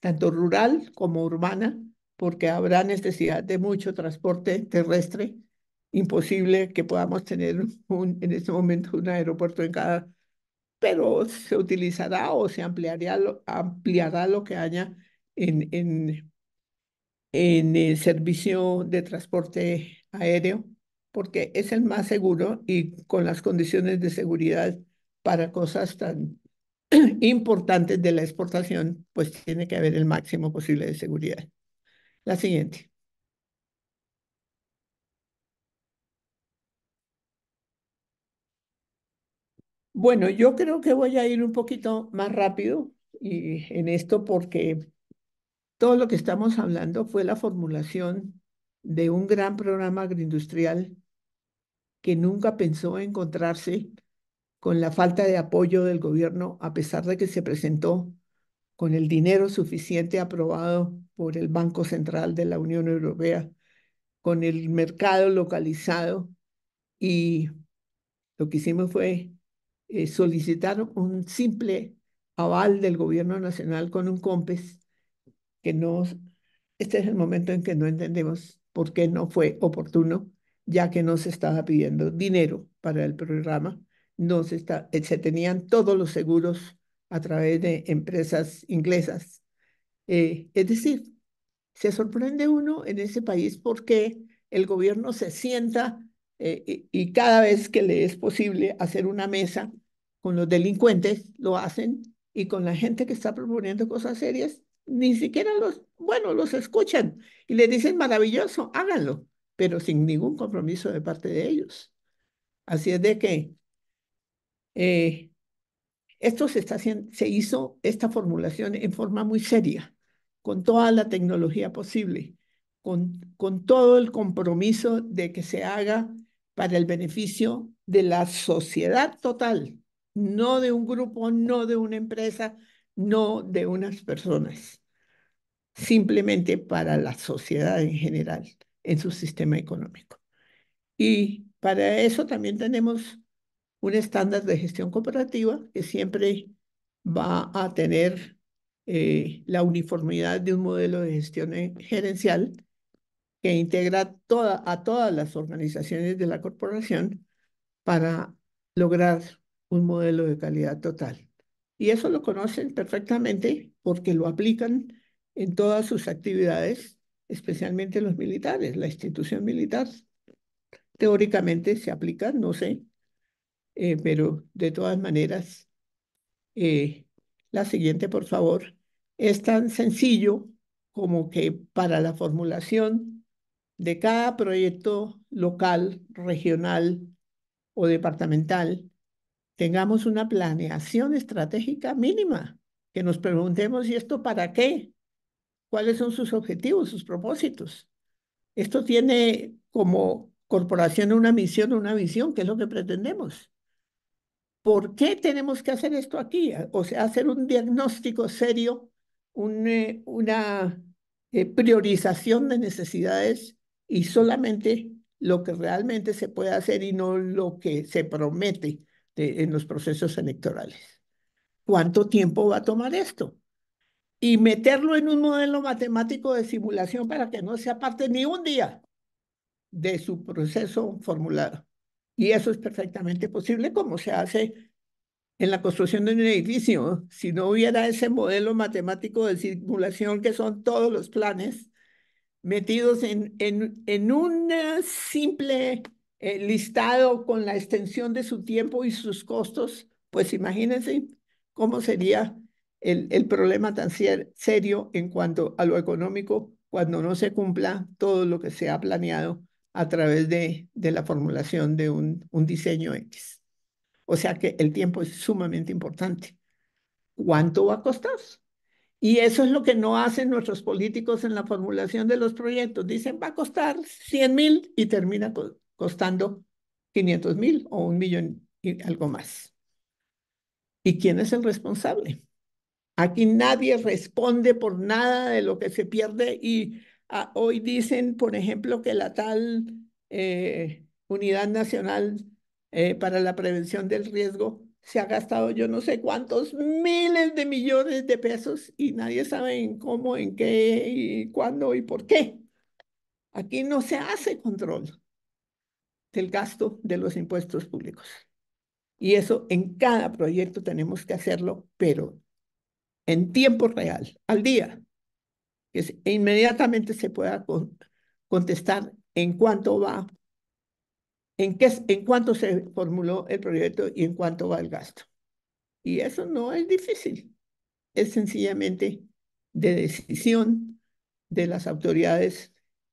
tanto rural como urbana, porque habrá necesidad de mucho transporte terrestre. Imposible que podamos tener en este momento un aeropuerto en cada, pero se utilizará o se ampliará, ampliará lo que haya en, en en el servicio de transporte aéreo porque es el más seguro y con las condiciones de seguridad para cosas tan importantes de la exportación, pues tiene que haber el máximo posible de seguridad. La siguiente. Bueno, yo creo que voy a ir un poquito más rápido y en esto porque todo lo que estamos hablando fue la formulación de un gran programa agroindustrial que nunca pensó encontrarse con la falta de apoyo del gobierno, a pesar de que se presentó con el dinero suficiente aprobado por el Banco Central de la Unión Europea, con el mercado localizado y lo que hicimos fue eh, solicitar un simple aval del gobierno nacional con un COMPES que no, este es el momento en que no entendemos por qué no fue oportuno, ya que no se estaba pidiendo dinero para el programa, no se, está, eh, se tenían todos los seguros a través de empresas inglesas. Eh, es decir, se sorprende uno en ese país porque el gobierno se sienta eh, y cada vez que le es posible hacer una mesa con los delincuentes, lo hacen y con la gente que está proponiendo cosas serias, ni siquiera los, bueno, los escuchan y le dicen maravilloso, háganlo, pero sin ningún compromiso de parte de ellos. Así es de que eh, esto se, está, se hizo, esta formulación en forma muy seria, con toda la tecnología posible, con todo el compromiso de que se haga para el beneficio de la sociedad total, no de un grupo, no de una empresa, no de unas personas simplemente para la sociedad en general, en su sistema económico. Y para eso también tenemos un estándar de gestión cooperativa que siempre va a tener eh, la uniformidad de un modelo de gestión eh, gerencial que integra toda, a todas las organizaciones de la corporación para lograr un modelo de calidad total. Y eso lo conocen perfectamente porque lo aplican en todas sus actividades, especialmente los militares, la institución militar. Teóricamente se aplica, no sé, eh, pero de todas maneras, eh, la siguiente, por favor, es tan sencillo como que para la formulación de cada proyecto local, regional o departamental, tengamos una planeación estratégica mínima, que nos preguntemos, ¿y esto para qué? cuáles son sus objetivos, sus propósitos. Esto tiene como corporación una misión, una visión, que es lo que pretendemos. ¿Por qué tenemos que hacer esto aquí? O sea, hacer un diagnóstico serio, eh, una eh, priorización de necesidades y solamente lo que realmente se puede hacer y no lo que se promete eh, en los procesos electorales. ¿Cuánto tiempo va a tomar esto? y meterlo en un modelo matemático de simulación para que no se aparte ni un día de su proceso formulado. Y eso es perfectamente posible como se hace en la construcción de un edificio. Si no hubiera ese modelo matemático de simulación que son todos los planes metidos en, en, en un simple eh, listado con la extensión de su tiempo y sus costos, pues imagínense cómo sería el, problema tan serio en cuanto a lo económico cuando no se cumpla todo lo que se ha planeado a través de, la formulación de un, un diseño X. O sea que el tiempo es sumamente importante. ¿Cuánto va a costar? Y eso es lo que no hacen nuestros políticos en la formulación de los proyectos. Dicen, va a costar 100 mil y termina costando 500 mil o un millón y algo más. ¿Y quién es el responsable? Aquí nadie responde por nada de lo que se pierde y ah, hoy dicen, por ejemplo, que la tal eh, Unidad Nacional eh, para la Prevención del Riesgo se ha gastado yo no sé cuántos miles de millones de pesos y nadie sabe en cómo, en qué, y cuándo y por qué. Aquí no se hace control del gasto de los impuestos públicos. Y eso en cada proyecto tenemos que hacerlo, pero en tiempo real, al día, que e inmediatamente se pueda contestar en cuánto va, en, qué, en cuánto se formuló el proyecto y en cuánto va el gasto. Y eso no es difícil, es sencillamente de decisión de las autoridades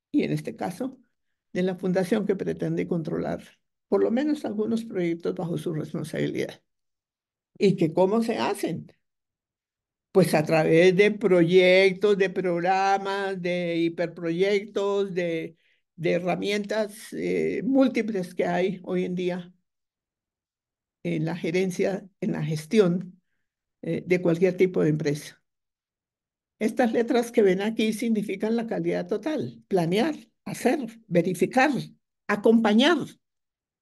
y en este caso de la fundación que pretende controlar por lo menos algunos proyectos bajo su responsabilidad. ¿Y que cómo se hacen? pues a través de proyectos, de programas, de hiperproyectos, de, herramientas eh, múltiples que hay hoy en día en la gerencia, en la gestión eh, de cualquier tipo de empresa. Estas letras que ven aquí significan la calidad total, planear, hacer, verificar, acompañar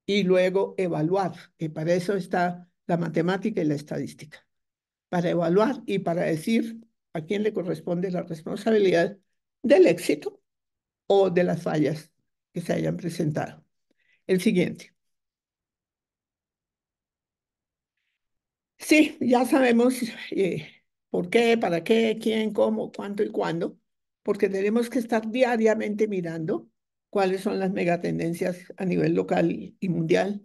y luego evaluar, que para eso está la matemática y la estadística para evaluar y para decir a quién le corresponde la responsabilidad del éxito o de las fallas que se hayan presentado. El siguiente. Sí, ya sabemos eh, por qué, para qué, quién, cómo, cuánto y cuándo, porque tenemos que estar diariamente mirando cuáles son las megatendencias a nivel local y mundial,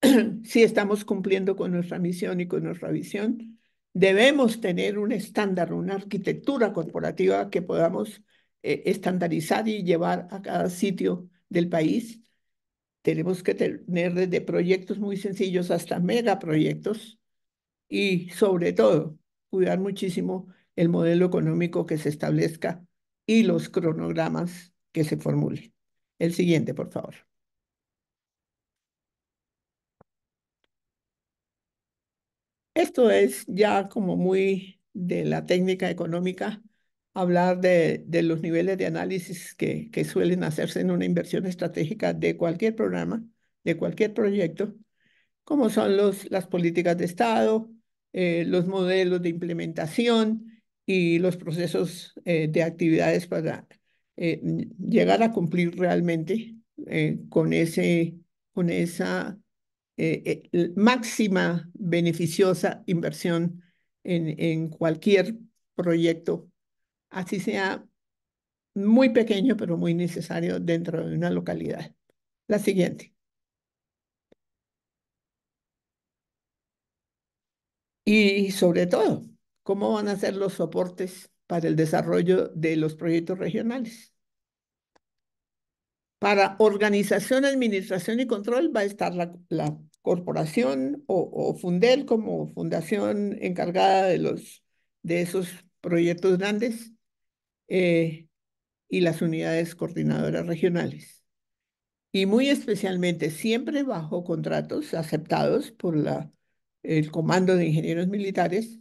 si estamos cumpliendo con nuestra misión y con nuestra visión, debemos tener un estándar, una arquitectura corporativa que podamos eh, estandarizar y llevar a cada sitio del país. Tenemos que tener desde proyectos muy sencillos hasta megaproyectos y sobre todo cuidar muchísimo el modelo económico que se establezca y los cronogramas que se formulen. El siguiente, por favor. Esto es ya como muy de la técnica económica, hablar de, los niveles de análisis que, que suelen hacerse en una inversión estratégica de cualquier programa, de cualquier proyecto, como son los, las políticas de Estado, eh, los modelos de implementación y los procesos eh, de actividades para eh, llegar a cumplir realmente con, ese, con esa eh, eh, máxima beneficiosa inversión en, en cualquier proyecto, así sea muy pequeño, pero muy necesario dentro de una localidad. La siguiente. Y sobre todo, ¿cómo van a ser los soportes para el desarrollo de los proyectos regionales? Para organización, administración y control va a estar la, la corporación o, o, Fundel como fundación encargada de, los, de esos proyectos grandes eh, y las unidades coordinadoras regionales. Y muy especialmente, siempre bajo contratos aceptados por la, el Comando de Ingenieros Militares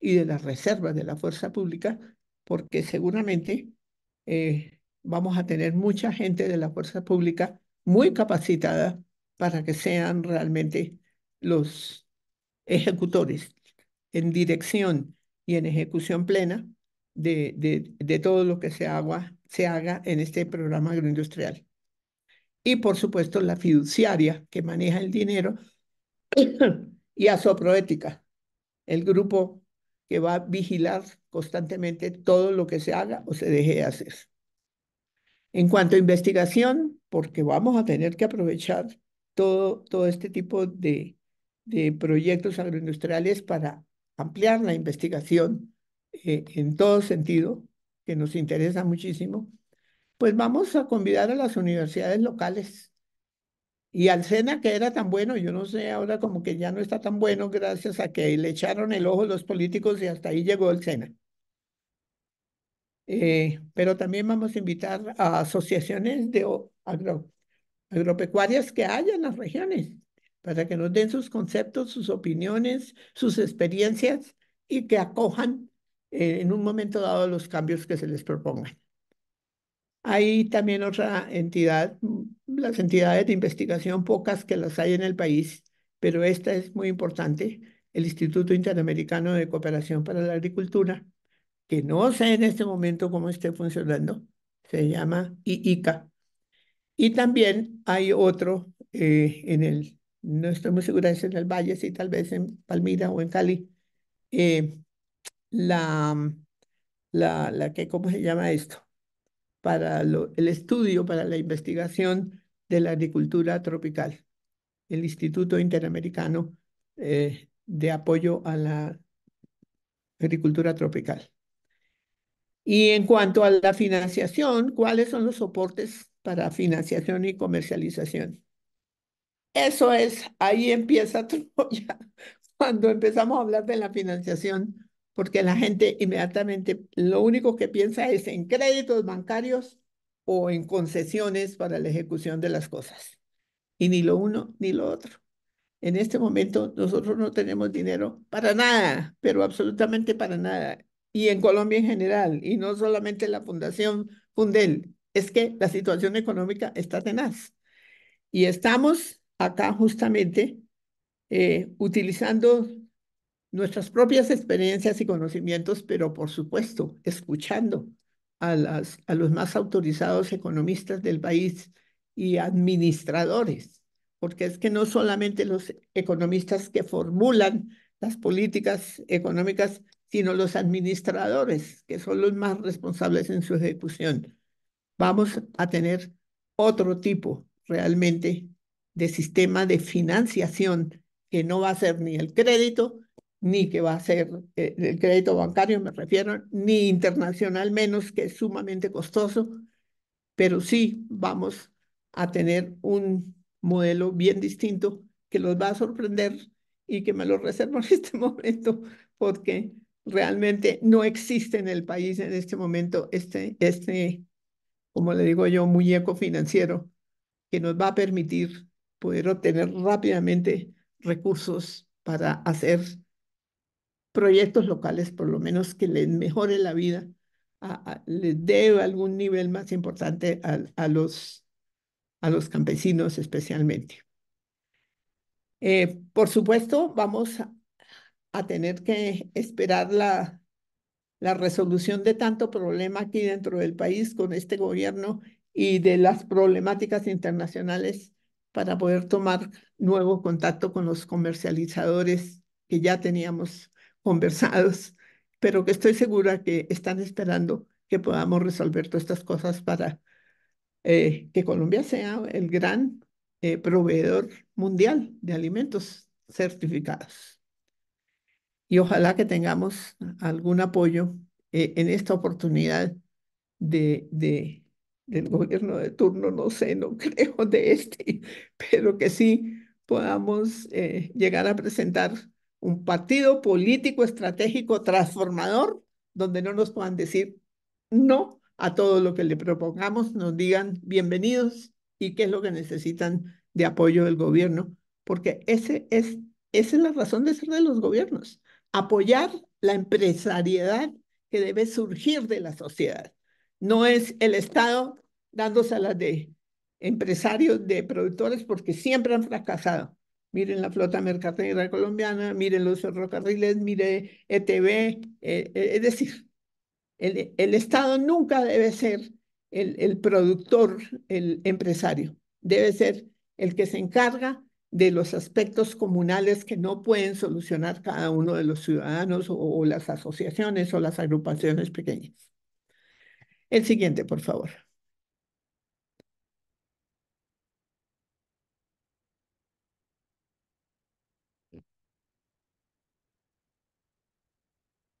y de las reservas de la Fuerza Pública, porque seguramente eh, vamos a tener mucha gente de la fuerza pública muy capacitada para que sean realmente los ejecutores en dirección y en ejecución plena de, de, todo lo que se haga, se haga en este programa agroindustrial. Y por supuesto la fiduciaria que maneja el dinero y Asoproética, el grupo que va a vigilar constantemente todo lo que se haga o se deje de hacer. En cuanto a investigación, porque vamos a tener que aprovechar todo, todo este tipo de, proyectos agroindustriales para ampliar la investigación eh, en todo sentido, que nos interesa muchísimo, pues vamos a convidar a las universidades locales. Y al SENA, que era tan bueno, yo no sé, ahora como que ya no está tan bueno gracias a que le echaron el ojo los políticos y hasta ahí llegó el SENA. Eh, pero también vamos a invitar a asociaciones de agropecuarias que haya en las regiones para que nos den sus conceptos, sus opiniones, sus experiencias y que acojan eh, en un momento dado los cambios que se les propongan. Hay también otra entidad, las entidades de investigación, pocas que las hay en el país, pero esta es muy importante, el Instituto Interamericano de Cooperación para la Agricultura, que no sé en este momento cómo esté funcionando, se llama IICA. Y también hay otro eh, en el, no estoy muy segura, es en el Valle, si tal vez en Palmira o en Cali, eh, mm, la, la, que, ¿cómo se llama esto? Para el estudio, para la investigación de la agricultura tropical, el Instituto Interamericano eh, de Apoyo a la Agricultura Tropical. Y en cuanto a la financiación, ¿cuáles son los soportes para financiación y comercialización? Eso es, ahí empieza Troya, cuando empezamos a hablar de la financiación, porque la gente inmediatamente lo único que piensa es en créditos bancarios o en concesiones para la ejecución de las cosas. Y ni lo uno ni lo otro. En este momento nosotros no tenemos dinero para nada, pero absolutamente para nada y en Colombia en general, y no solamente la Fundación Fundel, es que la situación económica está tenaz. Y estamos acá justamente eh, utilizando nuestras propias experiencias y conocimientos, pero por supuesto, escuchando a, las, a los más autorizados economistas del país y administradores, porque es que no solamente los economistas que formulan las políticas económicas sino los administradores, que son los más responsables en su ejecución. Vamos a tener otro tipo realmente de sistema de financiación que no va a ser ni el crédito, ni que va a ser eh, el crédito bancario, me refiero, ni internacional menos, que es sumamente costoso, pero sí vamos a tener un modelo bien distinto que los va a sorprender y que me lo reservo en este momento porque realmente no existe en el país en este momento este, este, como le digo yo, muñeco financiero que nos va a permitir poder obtener rápidamente recursos para hacer proyectos locales, por lo menos que les mejore la vida, les dé algún nivel más importante a, los, a los campesinos especialmente. Eh, por supuesto, vamos a tener que esperar la, la resolución de tanto problema aquí dentro del país con este gobierno y de las problemáticas internacionales para poder tomar nuevo contacto con los comercializadores que ya teníamos conversados, pero que estoy segura que están esperando que podamos resolver todas estas cosas para eh, que Colombia sea el gran eh, proveedor mundial de alimentos certificados y ojalá que tengamos algún apoyo eh, en esta oportunidad de, de, del gobierno de turno, no sé, no creo de este, pero que sí podamos eh, llegar a presentar un partido político estratégico transformador donde no nos puedan decir no a todo lo que le propongamos, nos digan bienvenidos y qué es lo que necesitan de apoyo del gobierno, porque ese es, esa es la razón de ser de los gobiernos, apoyar la empresariedad que debe surgir de la sociedad. No es el Estado dándose a las de empresarios, de productores, porque siempre han fracasado. Miren la flota mercantil colombiana, miren los ferrocarriles, mire etv eh, eh, es decir, el, Estado nunca debe ser el, el productor, el empresario. Debe ser el que se encarga de los aspectos comunales que no pueden solucionar cada uno de los ciudadanos o, las asociaciones o las agrupaciones pequeñas. El siguiente, por favor.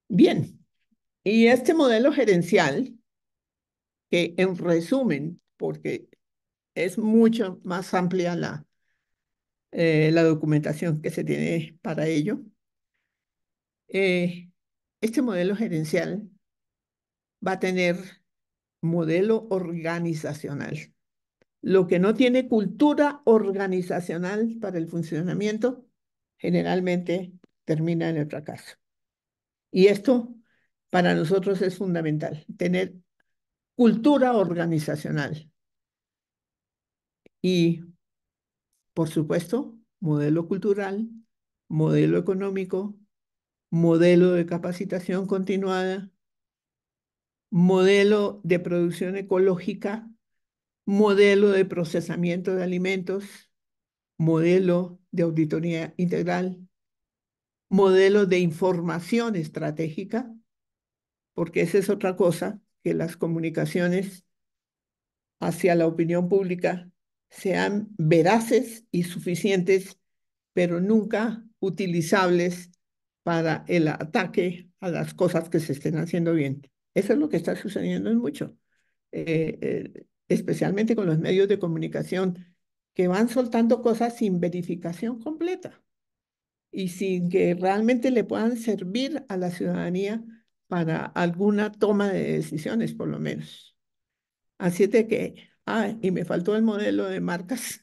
Bien, y este modelo gerencial, que en resumen, porque es mucho más amplia la, eh, la documentación que se tiene para ello. Eh, este modelo gerencial va a tener modelo organizacional. Lo que no tiene cultura organizacional para el funcionamiento generalmente termina en el fracaso. Y esto para nosotros es fundamental, tener cultura organizacional. Y por supuesto, modelo cultural, modelo económico, modelo de capacitación continuada, modelo de producción ecológica, modelo de procesamiento de alimentos, modelo de auditoría integral, modelo de información estratégica, porque esa es otra cosa que las comunicaciones hacia la opinión pública sean veraces y suficientes, pero nunca utilizables para el ataque a las cosas que se estén haciendo bien. Eso es lo que está sucediendo en mucho, eh, eh, especialmente con los medios de comunicación que van soltando cosas sin verificación completa y sin que realmente le puedan servir a la ciudadanía para alguna toma de decisiones, por lo menos. Así es de que Ah, y me faltó el modelo de marcas,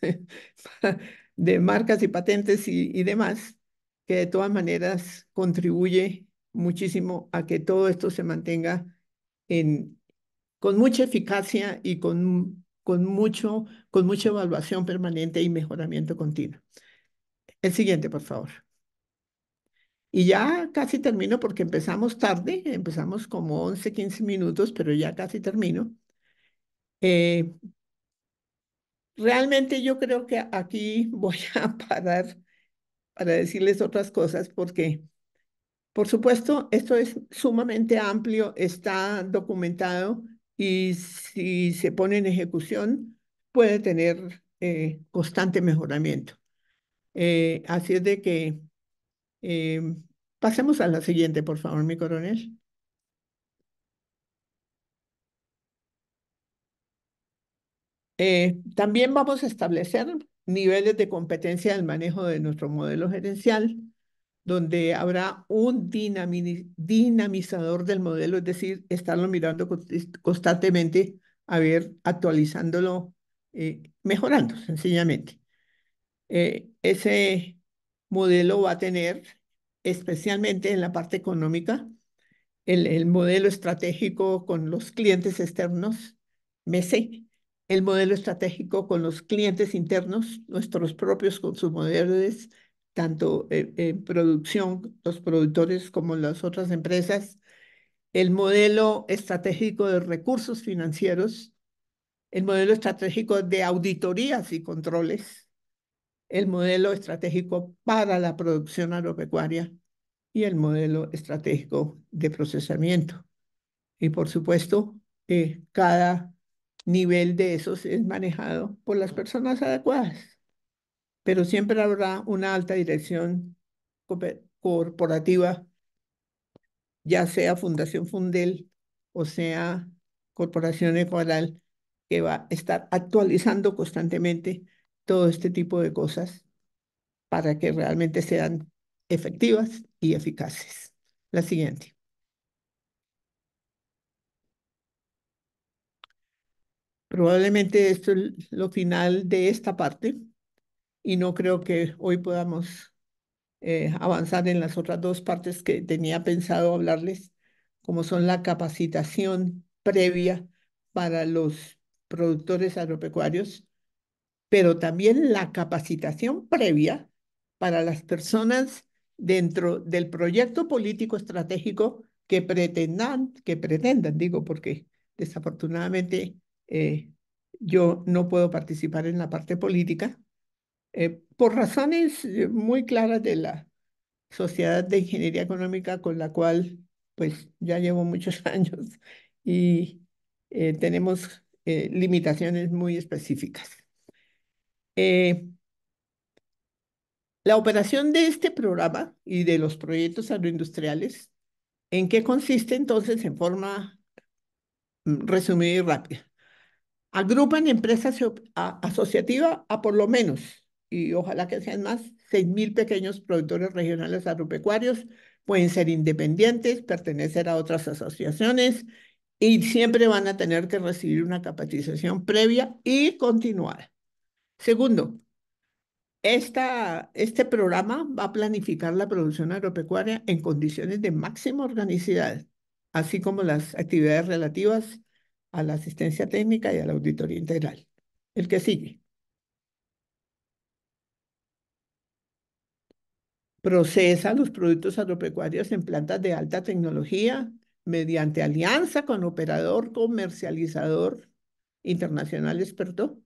de marcas y patentes y, demás, que de todas maneras contribuye muchísimo a que todo esto se mantenga en, con mucha eficacia y con, con, mucho, con mucha evaluación permanente y mejoramiento continuo. El siguiente, por favor. Y ya casi termino porque empezamos tarde, empezamos como 11, 15 minutos, pero ya casi termino. Eh, realmente yo creo que aquí voy a parar para decirles otras cosas porque, por supuesto, esto es sumamente amplio, está documentado y si se pone en ejecución puede tener eh, constante mejoramiento. Eh, así es de que pasemos a la siguiente, por favor, mi coronel. Eh, también vamos a establecer niveles de competencia del manejo de nuestro modelo gerencial, donde habrá un dinamizador del modelo, es decir, estarlo mirando constantemente, a ver, actualizándolo, eh, mejorando sencillamente. Eh, ese modelo va a tener, especialmente en la parte económica, el, modelo estratégico con los clientes externos, MESE, el modelo estratégico con los clientes internos, nuestros propios consumidores, tanto eh, en, producción, los productores como las otras empresas, el modelo estratégico de recursos financieros, el modelo estratégico de auditorías y controles, el modelo estratégico para la producción agropecuaria y el modelo estratégico de procesamiento. Y por supuesto, cada nivel de esos es manejado por las personas adecuadas. Pero siempre habrá una alta dirección corporativa, ya sea Fundación Fundel o sea Corporación Ecuadal, que va a estar actualizando constantemente todo este tipo de cosas para que realmente sean efectivas y eficaces. La siguiente. Probablemente esto es lo final de esta parte y no creo que hoy podamos eh, avanzar en las otras dos partes que tenía pensado hablarles, como son la capacitación previa para los productores agropecuarios, pero también la capacitación previa para las personas dentro del proyecto político estratégico que pretendan, que pretendan, digo, porque desafortunadamente eh, yo no puedo participar en la parte política eh, por razones eh, muy claras de la sociedad de ingeniería económica con la cual pues ya llevo muchos años y tenemos limitaciones muy específicas. la operación de este programa y de los proyectos agroindustriales, ¿en qué consiste entonces en forma mm, resumida y rápida? agrupan empresas asociativas a por lo menos, y ojalá que sean más, 6.000 pequeños productores regionales agropecuarios. Pueden ser independientes, pertenecer a otras asociaciones y siempre van a tener que recibir una capacitación previa y continuar Segundo, esta, este programa va a planificar la producción agropecuaria en condiciones de máxima organicidad, así como las actividades relativas a la asistencia técnica y a la auditoría integral. El que sigue. Procesa los productos agropecuarios en plantas de alta tecnología mediante alianza con operador comercializador internacional experto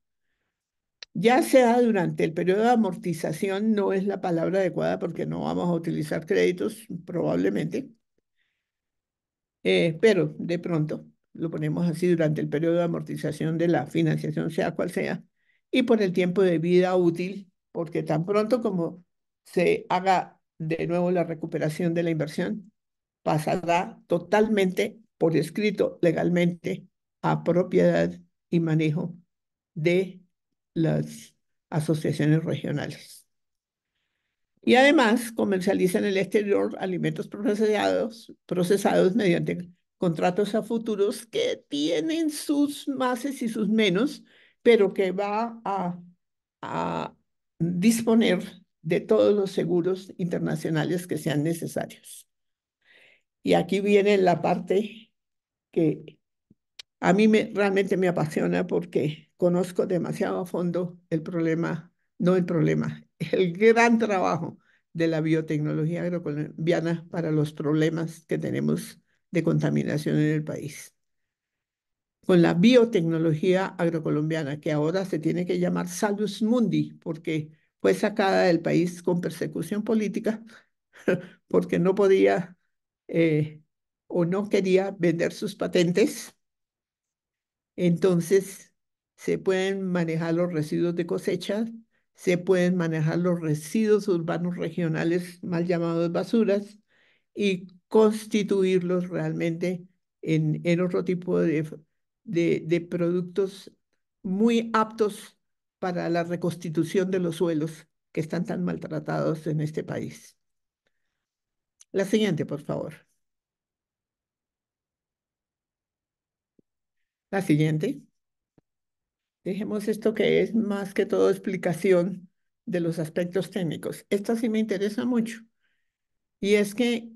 Ya sea durante el periodo de amortización, no es la palabra adecuada porque no vamos a utilizar créditos probablemente, eh, pero de pronto lo ponemos así, durante el periodo de amortización de la financiación, sea cual sea, y por el tiempo de vida útil, porque tan pronto como se haga de nuevo la recuperación de la inversión, pasará totalmente por escrito legalmente a propiedad y manejo de las asociaciones regionales. Y además comercializa en el exterior alimentos procesados, procesados mediante contratos a futuros que tienen sus máses y sus menos, pero que va a, disponer de todos los seguros internacionales que sean necesarios. Y aquí viene la parte que a mí me, realmente me apasiona porque conozco demasiado a fondo el problema, no el problema, el gran trabajo de la biotecnología agrocolombiana para los problemas que tenemos de contaminación en el país. Con la biotecnología agrocolombiana, que ahora se tiene que llamar Salus Mundi, porque fue sacada del país con persecución política, porque no podía eh, o no quería vender sus patentes. Entonces, se pueden manejar los residuos de cosecha, se pueden manejar los residuos urbanos regionales, mal llamados basuras, y constituirlos realmente en, en otro tipo de, productos muy aptos para la reconstitución de los suelos que están tan maltratados en este país. La siguiente, por favor. La siguiente. Dejemos esto que es más que todo explicación de los aspectos técnicos. Esto sí me interesa mucho. Y es que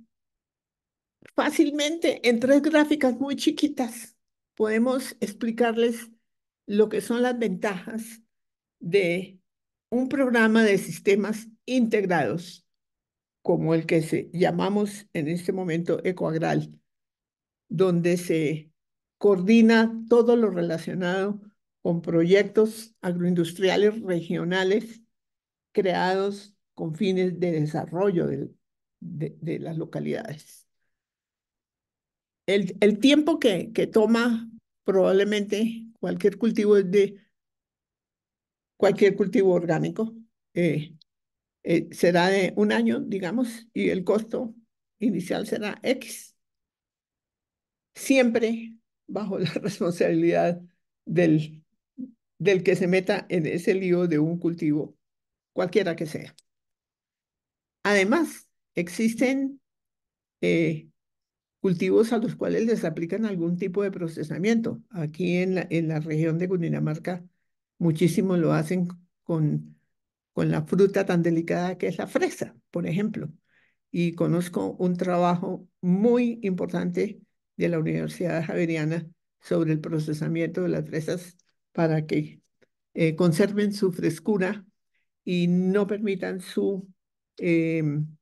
Fácilmente, en tres gráficas muy chiquitas, podemos explicarles lo que son las ventajas de un programa de sistemas integrados, como el que se llamamos en este momento Ecoagral, donde se coordina todo lo relacionado con proyectos agroindustriales regionales creados con fines de desarrollo de, de las localidades el, tiempo que, que toma probablemente cualquier cultivo de cualquier cultivo orgánico eh, eh, será de un año, digamos, y el costo inicial será X. Siempre bajo la responsabilidad del, del que se meta en ese lío de un cultivo, cualquiera que sea. Además, existen eh, cultivos a los cuales les aplican algún tipo de procesamiento. Aquí en la, en la región de Cundinamarca muchísimo lo hacen con, con la fruta tan delicada que es la fresa, por ejemplo. Y conozco un trabajo muy importante de la Universidad Javeriana sobre el procesamiento de las fresas para que eh, conserven su frescura y no permitan su em,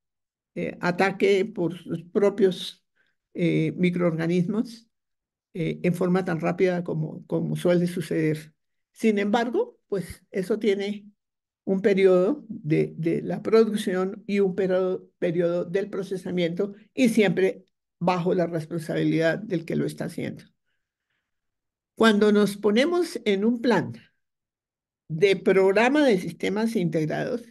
eh, ataque por sus propios eh, microorganismos eh, en forma tan rápida como, como suele suceder. Sin embargo, pues eso tiene un periodo de, la producción y un periodo, periodo del procesamiento y siempre bajo la responsabilidad del que lo está haciendo. Cuando nos ponemos en un plan de programa de sistemas integrados,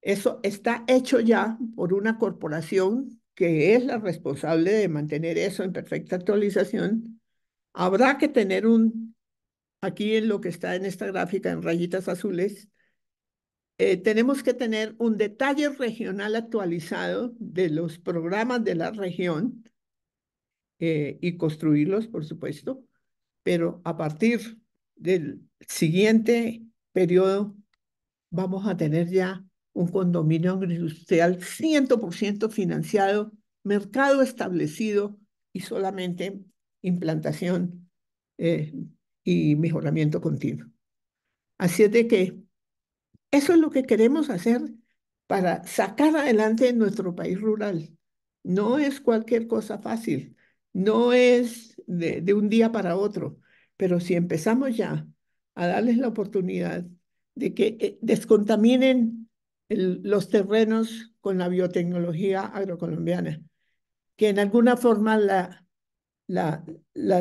eso está hecho ya por una corporación que es la responsable de mantener eso en perfecta actualización, habrá que tener un, aquí en lo que está en esta gráfica en rayitas azules, eh, tenemos que tener un detalle regional actualizado de los programas de la región eh, y construirlos, por supuesto, pero a partir del siguiente periodo vamos a tener ya un condominio industrial 100% financiado, mercado establecido y solamente implantación eh, y mejoramiento continuo. Así es de que eso es lo que queremos hacer para sacar adelante nuestro país rural. No es cualquier cosa fácil, no es de un día para otro, pero si empezamos ya a darles la oportunidad de que eh, descontaminen los terrenos con la biotecnología agrocolombiana, que en alguna forma la,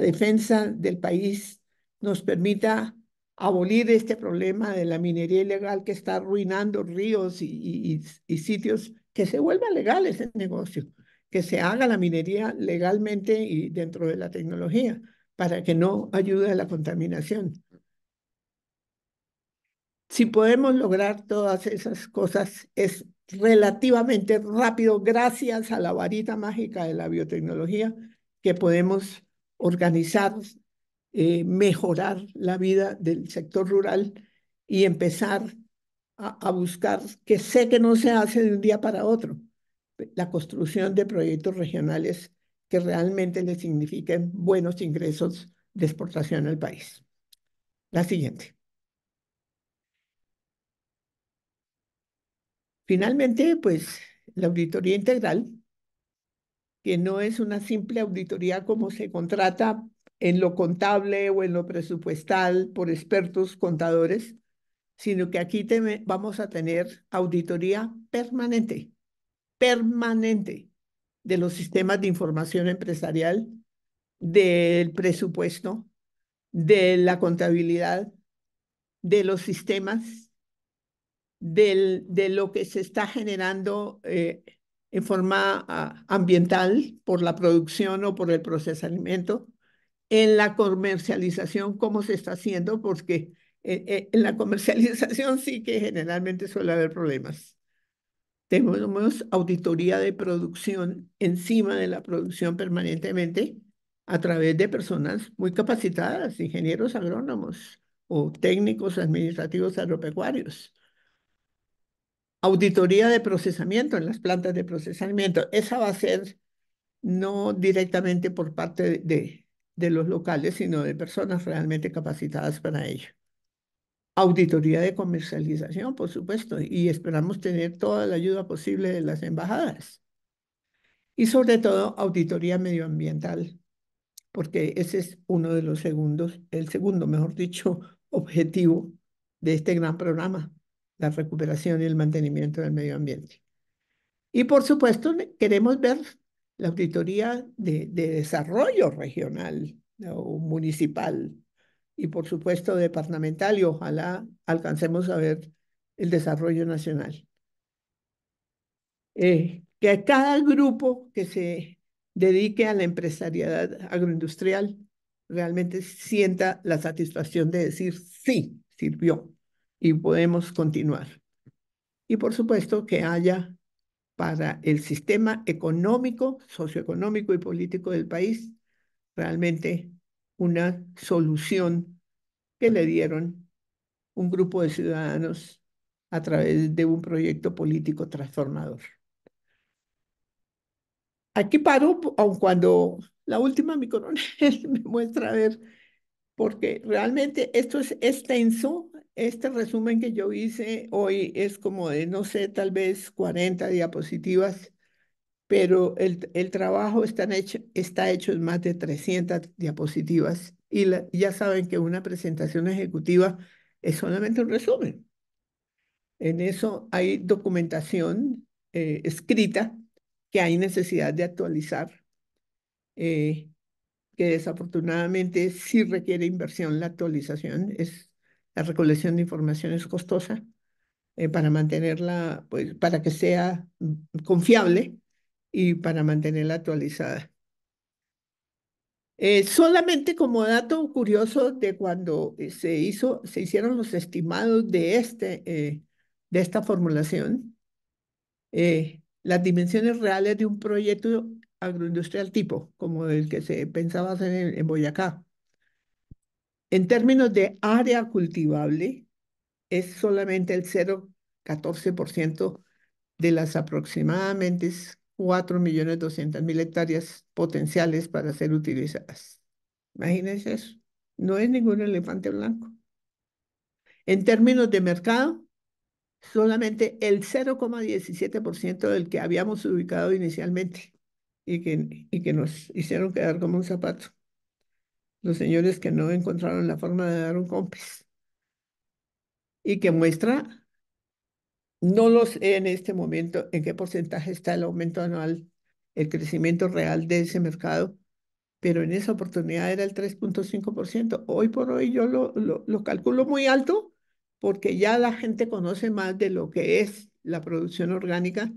defensa del país nos permita abolir este problema de la minería ilegal que está arruinando ríos y, sitios, que se vuelva legal ese negocio, que se haga la minería legalmente y dentro de la tecnología, para que no ayude a la contaminación. Si podemos lograr todas esas cosas, es relativamente rápido gracias a la varita mágica de la biotecnología que podemos organizar, eh, mejorar la vida del sector rural y empezar a, a, buscar, que sé que no se hace de un día para otro, la construcción de proyectos regionales que realmente le signifiquen buenos ingresos de exportación al país. La siguiente. Finalmente, pues la auditoría integral, que no es una simple auditoría como se contrata en lo contable o en lo presupuestal por expertos contadores, sino que aquí vamos a tener auditoría permanente, permanente de los sistemas de información empresarial, del presupuesto, de la contabilidad, de los sistemas de lo que se está generando eh, en forma ah, ambiental por la producción o por el procesamiento, en la comercialización, cómo se está haciendo, porque en, eh, eh, en la comercialización sí que generalmente suele haber problemas. Tenemos auditoría de producción encima de la producción permanentemente a través de personas muy capacitadas, ingenieros agrónomos o técnicos administrativos agropecuarios auditoría de procesamiento en las plantas de procesamiento. Esa va a ser no directamente por parte de, de los locales, sino de personas realmente capacitadas para ello. Auditoría de comercialización, por supuesto, y esperamos tener toda la ayuda posible de las embajadas. Y sobre todo, auditoría medioambiental, porque ese es uno de los segundos, el segundo, mejor dicho, objetivo de este gran programa, la recuperación y el mantenimiento del medio ambiente. Y por supuesto, queremos ver la auditoría de, desarrollo regional o municipal y por supuesto departamental y ojalá alcancemos a ver el desarrollo nacional. Eh, que cada grupo que se dedique a la empresariedad agroindustrial realmente sienta la satisfacción de decir sí, sirvió y podemos continuar. Y por supuesto que haya para el sistema económico, socioeconómico y político del país realmente una solución que le dieron un grupo de ciudadanos a través de un proyecto político transformador. Aquí paro, aun cuando la última, mi me muestra a ver, porque realmente esto es extenso, este resumen que yo hice hoy es como de, no sé, tal vez 40 diapositivas, pero el, el trabajo está hecho, está hecho en más de 300 diapositivas y ya saben que una presentación ejecutiva es solamente un resumen. En eso hay documentación eh, escrita que hay necesidad de actualizar, eh, que desafortunadamente sí requiere inversión la actualización, es la recolección de información es costosa eh, para mantenerla, pues, para que sea confiable y para mantenerla actualizada. Eh, solamente como dato curioso de cuando eh, se hizo, se hicieron los estimados de este, de esta formulación, las dimensiones reales de un proyecto agroindustrial tipo, como el que se pensaba hacer en Boyacá, en términos de área cultivable, es solamente el 0,14% de las aproximadamente 4.200.000 hectáreas potenciales para ser utilizadas. Imagínense eso. No es ningún elefante blanco. En términos de mercado, solamente el 0,17% del que habíamos ubicado inicialmente y que, y que nos hicieron quedar como un zapato los señores que no encontraron la forma de dar un compis y que muestra, no lo sé en este momento en qué porcentaje está el aumento anual, el crecimiento real de ese mercado, pero en esa oportunidad era el 3.5%. Hoy por hoy yo lo, lo, calculo muy alto porque ya la gente conoce más de lo que es la producción orgánica,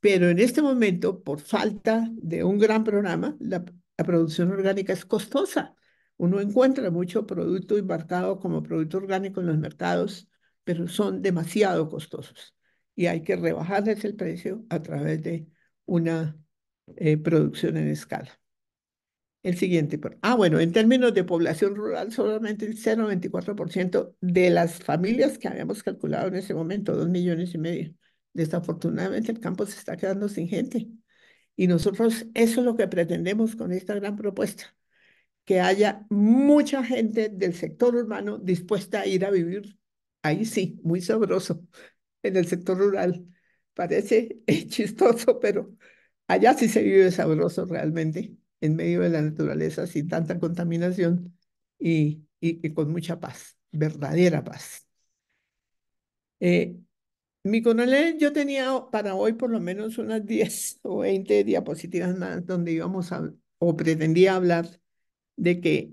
pero en este momento, por falta de un gran programa, la, la producción orgánica es costosa uno encuentra mucho producto embarcado como producto orgánico en los mercados, pero son demasiado costosos y hay que rebajarles el precio a través de una eh, producción en escala. El siguiente. Ah, bueno, en términos de población rural, solamente el 0,24% de las familias que habíamos calculado en ese momento, dos millones y medio. Desafortunadamente el campo se está quedando sin gente. Y nosotros eso es lo que pretendemos con esta gran propuesta, que haya mucha gente del sector urbano dispuesta a ir a vivir, ahí sí, muy sabroso, en el sector rural. Parece chistoso, pero allá sí se vive sabroso realmente, en medio de la naturaleza, sin tanta contaminación y, y, con mucha paz, verdadera paz. Eh, mi coronel, yo tenía para hoy por lo menos unas 10 o 20 diapositivas más donde íbamos a, o pretendía hablar de que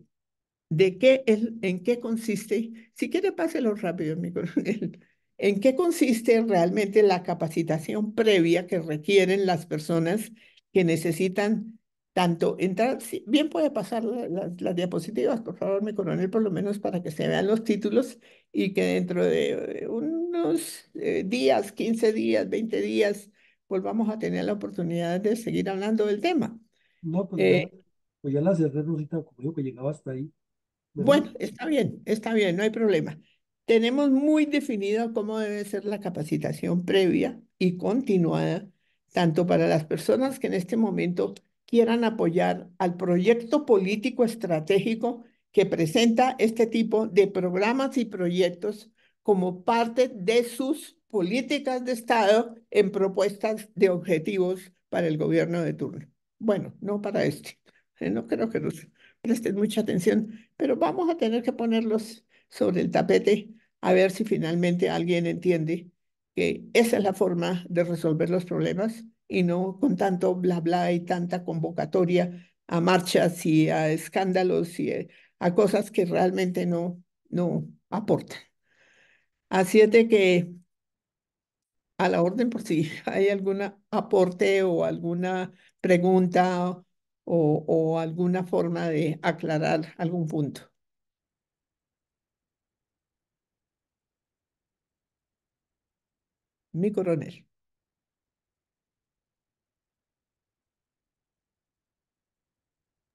de qué en qué consiste, si quiere páselo rápido, mi coronel, en qué consiste realmente la capacitación previa que requieren las personas que necesitan tanto entrar, bien puede pasar las diapositivas, por favor, mi coronel, por lo menos para que se vean los títulos y que dentro de eh, unos eh, días, 15 días, 20 días, volvamos a tener la oportunidad de seguir hablando del tema. No, pues, eh, pues ya la cerré, Rosita, como digo que llegaba hasta ahí. Bueno, está bien, está bien, no hay problema. Tenemos muy definido cómo debe ser la capacitación previa y continuada, tanto para las personas que en este momento quieran apoyar al proyecto político estratégico que presenta este tipo de programas y proyectos como parte de sus políticas de Estado en propuestas de objetivos para el gobierno de turno. Bueno, no para este. Eh, no creo que nos presten mucha atención, pero vamos a tener que ponerlos sobre el tapete a ver si finalmente alguien entiende que esa es la forma de resolver los problemas y no con tanto bla bla y tanta convocatoria a marchas y a escándalos y eh, a cosas que realmente no, no aportan. Así es de que a la orden por si hay algún aporte o alguna pregunta o, alguna forma de aclarar algún punto. Mi coronel.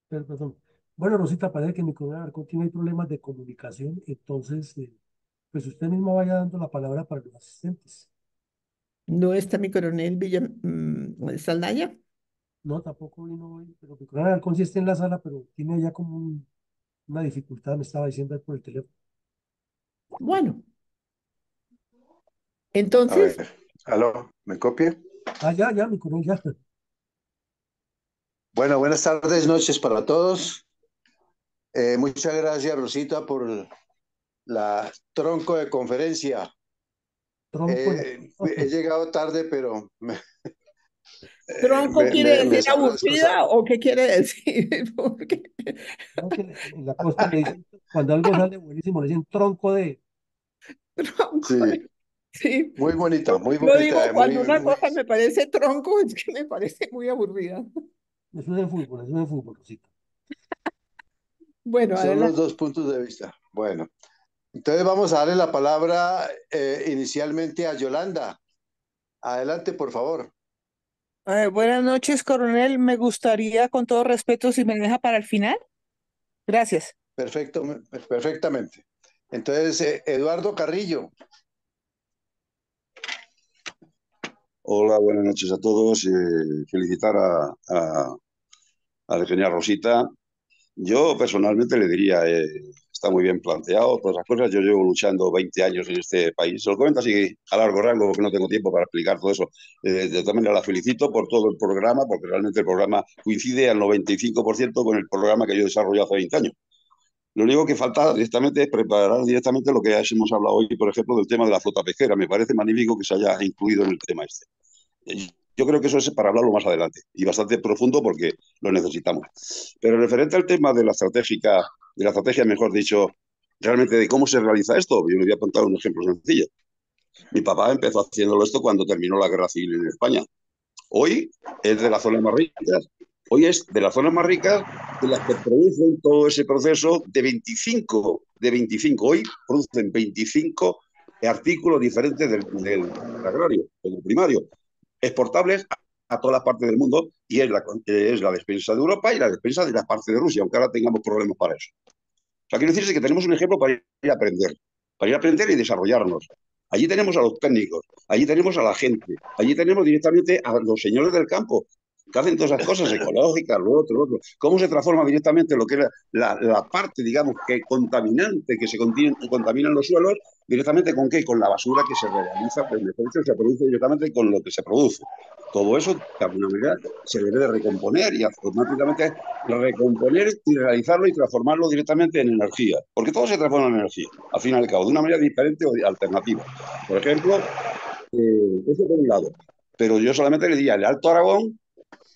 Perdón. Bueno, Rosita, parece que mi coronel Arco tiene problemas de comunicación, entonces, eh, pues usted mismo vaya dando la palabra para los asistentes. ¿No está mi coronel Villa mm, no, tampoco vino hoy, pero mi Alarcón sí está en la sala, pero tiene ya como una dificultad, me estaba diciendo por el teléfono. Bueno. Entonces. aló, ¿me copia? Ah, ya, ya, mi coronel, ya. Bueno, buenas tardes, noches para todos. Eh, muchas gracias, Rosita, por la tronco de conferencia. Eh, he llegado tarde, pero ¿Tronco quiere decir aburrida o qué quiere decir? Porque... cuando algo sale buenísimo, le dicen tronco de. Tronco sí. Muy bonito, muy bonito. Lo digo, eh, cuando una cosa me parece tronco, es que me parece muy aburrida. Eso es de fútbol, eso es de fútbol, Rosita. bueno, Son los dos puntos de vista. Bueno, entonces vamos a darle la palabra eh, inicialmente a Yolanda. Adelante, por favor. Eh, buenas noches, coronel. Me gustaría, con todo respeto, si me deja para el final. Gracias. Perfecto, perfectamente. Entonces, eh, Eduardo Carrillo. Hola, buenas noches a todos. Eh, felicitar a, a, a Rosita. Yo personalmente le diría, está muy bien planteado, todas esas cosas. Yo llevo luchando 20 años en este país. Se lo comento así a largo rango porque no tengo tiempo para explicar todo eso. Eh, también la felicito por todo el programa porque realmente el programa coincide al 95% con el programa que yo he desarrollado hace 20 años. Lo único que falta directamente es preparar directamente lo que hemos hablado hoy, por ejemplo, del tema de la flota pesquera. Me parece magnífico que se haya incluido en el tema este. Yo creo que eso es para hablarlo más adelante y bastante profundo porque lo necesitamos. Pero referente al tema de la estratégica, de la estrategia, mejor dicho, realmente de cómo se realiza esto, yo le voy a contar un ejemplo sencillo. Mi papá empezó haciéndolo esto cuando terminó la guerra civil en España. Hoy es de las zonas más ricas. Hoy es de las zonas más ricas de las que producen todo ese proceso de 25, de 25. Hoy producen 25 artículos diferentes del, del agrario, del primario exportables a, todas las partes del mundo y es la, es la despensa de Europa y la despensa de la parte de Rusia, aunque ahora tengamos problemas para eso. O sea, quiero decirse que tenemos un ejemplo para ir a aprender, para ir a aprender y desarrollarnos. Allí tenemos a los técnicos, allí tenemos a la gente, allí tenemos directamente a los señores del campo que hacen todas esas cosas ecológicas, lo otro, lo otro. ¿Cómo se transforma directamente lo que es la, la, parte, digamos, que contaminante que se contiene, en contaminan los suelos ¿Directamente con qué? Con la basura que se realiza, pues se produce directamente con lo que se produce. Todo eso, de alguna manera, se debe de recomponer y automáticamente recomponer y realizarlo y transformarlo directamente en energía. Porque todo se transforma en energía, al fin y al cabo, de una manera diferente o alternativa. Por ejemplo, ese eh, eso un lado. Pero yo solamente le diría, el Alto Aragón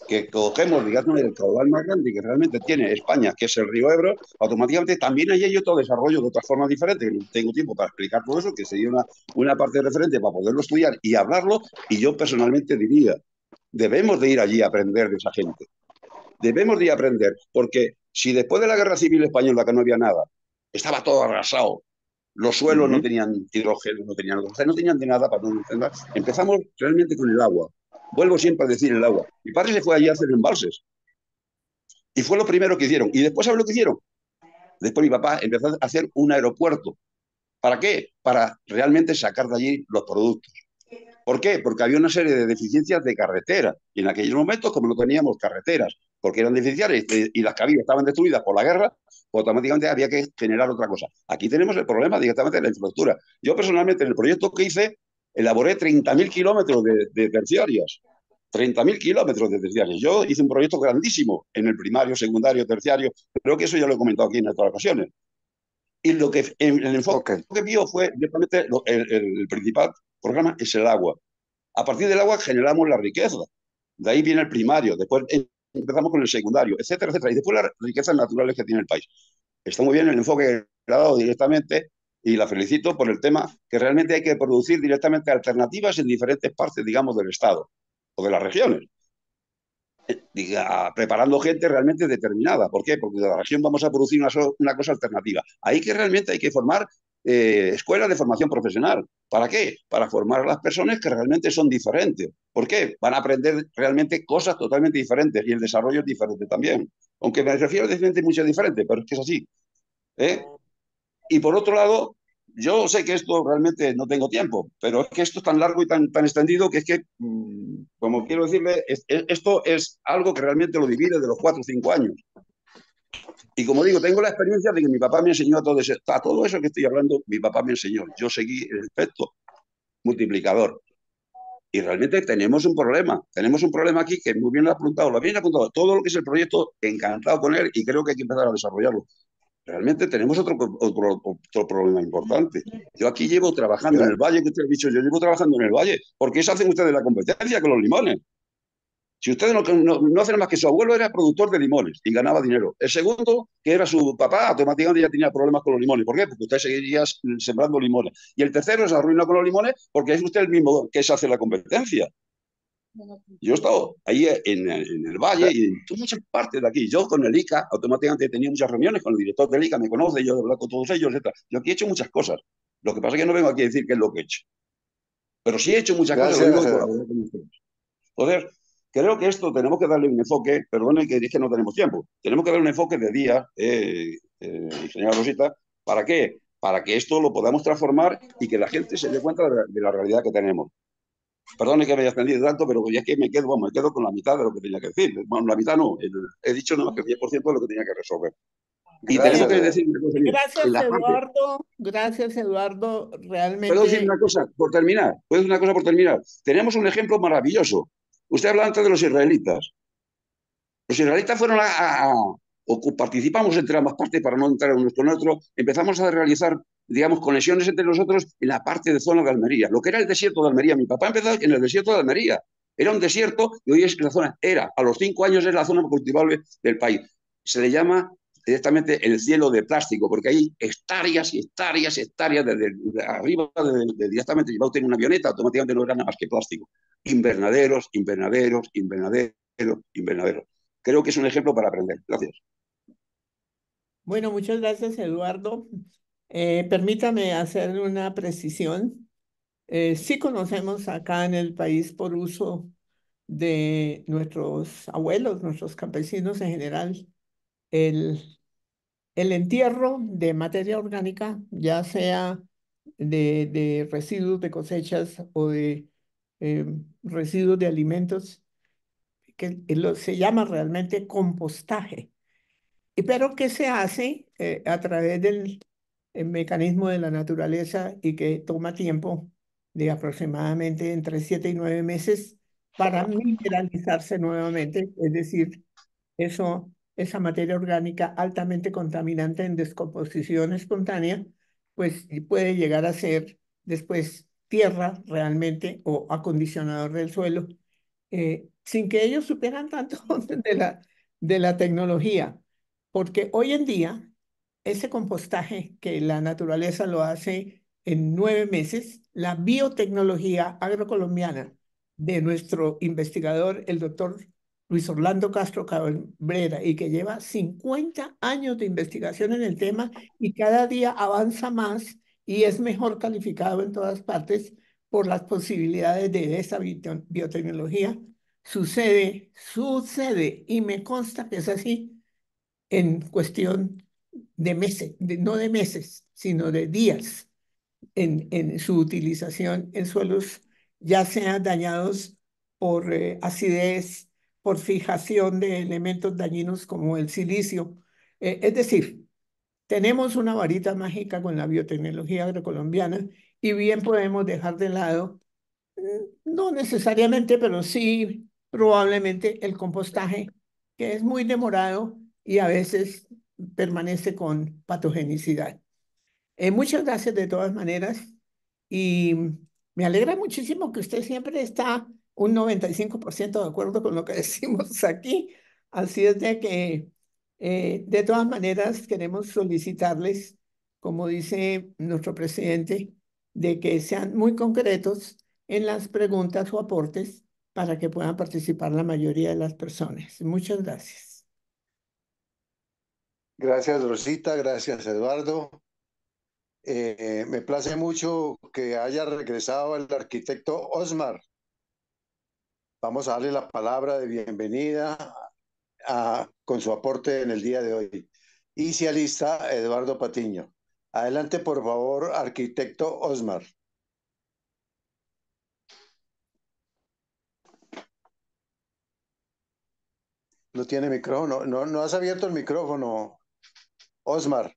que cogemos, digamos, el caudal más grande que realmente tiene España, que es el río Ebro, automáticamente también hay otro desarrollo de otras formas diferentes, tengo tiempo para explicar todo eso, que sería una, una parte referente para poderlo estudiar y hablarlo, y yo personalmente diría, debemos de ir allí a aprender de esa gente, debemos de ir a aprender, porque si después de la Guerra Civil Española, que no había nada, estaba todo arrasado, los suelos no tenían hidrógeno, no tenían, no tenían de nada para no Empezamos realmente con el agua. Vuelvo siempre a decir el agua. Mi padre se fue allí a hacer embalses. Y fue lo primero que hicieron. Y después, ¿sabes lo que hicieron? Después mi papá empezó a hacer un aeropuerto. ¿Para qué? Para realmente sacar de allí los productos. ¿Por qué? Porque había una serie de deficiencias de carretera. Y en aquellos momentos, como no teníamos carreteras, porque eran deficiencias eh, y las cabillas estaban destruidas por la guerra, automáticamente había que generar otra cosa. Aquí tenemos el problema directamente de la infraestructura. Yo personalmente, en el proyecto que hice, elaboré 30.000 kilómetros de, de terciarias. 30.000 kilómetros de terciarios. Yo hice un proyecto grandísimo en el primario, secundario, terciario. Creo que eso ya lo he comentado aquí en otras ocasiones. Y lo que el enfoque que vio fue, directamente, el, principal programa es el agua. A partir del agua generamos la riqueza. De ahí viene el primario. Después em, empezamos con el secundario, etcétera, etcétera. Y después las riquezas naturales que tiene el país. Está muy bien el enfoque que he dado directamente y la felicito por el tema que realmente hay que producir directamente alternativas en diferentes partes, digamos, del Estado o de las regiones. Eh, diga, preparando gente realmente determinada. ¿Por qué? Porque de la región vamos a producir una, cosa alternativa. Ahí que realmente hay que formar eh, escuelas de formación profesional. ¿Para qué? Para formar a las personas que realmente son diferentes. ¿Por qué? Van a aprender realmente cosas totalmente diferentes y el desarrollo es diferente también. Aunque me refiero a gente mucho diferente, pero es que es así. ¿Eh? Y por otro lado, yo sé que esto realmente no tengo tiempo, pero es que esto es tan largo y tan, tan extendido que es que, mm, como quiero decirle, esto es algo que realmente lo divide de los cuatro o cinco años. Y como digo, tengo la experiencia de que mi papá me enseñó a todo, todo eso que estoy hablando, mi papá me enseñó. Yo seguí el efecto multiplicador. Y realmente tenemos un problema. Tenemos un problema aquí que muy bien ha apuntado, lo bien apuntado. Todo lo que es el proyecto, encantado con él y creo que hay que empezar a desarrollarlo realmente tenemos otro, otro, problema importante. Yo aquí llevo trabajando en el valle, que usted ha dicho, yo llevo trabajando en el valle, porque eso hacen ustedes la competencia con los limones. Si ustedes no, no, hacen más que su abuelo era productor de limones y ganaba dinero. El segundo, que era su papá, automáticamente ya tenía problemas con los limones. ¿Por qué? Porque usted seguía sembrando limones. Y el tercero se arruinó con los limones porque es usted el mismo que se hace la competencia. Yo he estado ahí en el, Valle y en muchas partes de aquí. Yo con el ICA automáticamente he tenido muchas reuniones con el director del ICA, me conoce, yo he hablado con todos ellos, etc. Yo aquí he hecho muchas cosas. Lo que pasa es que no vengo aquí a decir qué es lo que he hecho. Pero sí he hecho muchas cosas. Entonces, creo que esto tenemos que darle un enfoque, perdone que dije no tenemos tiempo, tenemos que darle un enfoque de día, eh, eh, señora Rosita, ¿para qué? Para que esto lo podamos transformar y que la gente se dé cuenta de la realidad que tenemos. Perdone que me haya extendido tanto, pero ya es que me quedo, me quedo con la mitad de lo que tenía que decir. Bueno, la mitad no, he dicho nada más que el 10% de lo que tenía que resolver. gracias, Eduardo, gracias Eduardo, realmente. Puedo decir una cosa por terminar, puedo una cosa por terminar. Tenemos un ejemplo maravilloso. Usted habla antes de los israelitas. Los israelitas fueron a, a, o participamos entre ambas partes para no entrar unos con otros, empezamos a realizar, digamos, conexiones entre nosotros en la parte de zona de Almería, lo que era el desierto de Almería. Mi papá empezó en el desierto de Almería. Era un desierto y hoy es que la zona, era, a los cinco años es la zona cultivable del país. Se le llama directamente el cielo de plástico, porque hay hectáreas y hectáreas y hectáreas desde arriba, directamente llevado en una avioneta, automáticamente no era nada más que plástico. Invernaderos, invernaderos, invernaderos, invernaderos creo que es un ejemplo para aprender. Gracias. Bueno, muchas gracias, Eduardo. Eh, permítame hacer una precisión. Eh, sí conocemos acá en el país por uso de nuestros abuelos, nuestros campesinos en general, el, el entierro de materia orgánica, ya sea de, residuos de cosechas o de eh, residuos de alimentos, que se llama realmente compostaje, pero que se hace eh, a través del mecanismo de la naturaleza y que toma tiempo de aproximadamente entre siete y nueve meses para mineralizarse nuevamente, es decir, eso, esa materia orgánica altamente contaminante en descomposición espontánea, pues puede llegar a ser después tierra realmente o acondicionador del suelo eh, sin que ellos superan tanto de la, de la tecnología, porque hoy en día ese compostaje que la naturaleza lo hace en nueve meses, la biotecnología agrocolombiana de nuestro investigador, el doctor Luis Orlando Castro Cabrera, y que lleva 50 años de investigación en el tema y cada día avanza más y es mejor calificado en todas partes, por las posibilidades de esa biotecnología. Sucede, sucede, y me consta que es así en cuestión de meses, no de meses, sino de días, en, en su utilización en suelos ya sean dañados por eh, acidez, por fijación de elementos dañinos como el silicio. Eh, es decir, tenemos una varita mágica con la biotecnología agrocolombiana y bien podemos dejar de lado, mm, no necesariamente, pero sí probablemente el compostaje, que es muy demorado y a veces permanece con patogenicidad. Eh, muchas gracias de todas maneras y me alegra muchísimo que usted siempre está un 95% de acuerdo con lo que decimos aquí. Así es de que, eh, de todas maneras, queremos solicitarles, como dice nuestro presidente, de que sean muy concretos en las preguntas o aportes para que puedan participar la mayoría de las personas. Muchas gracias. Gracias, Rosita. Gracias, Eduardo. Eh, me place mucho que haya regresado el arquitecto Osmar. Vamos a darle la palabra de bienvenida a, con su aporte en el día de hoy. Y Eduardo Patiño. Adelante, por favor, arquitecto Osmar. No tiene micrófono. No, no has abierto el micrófono, Osmar.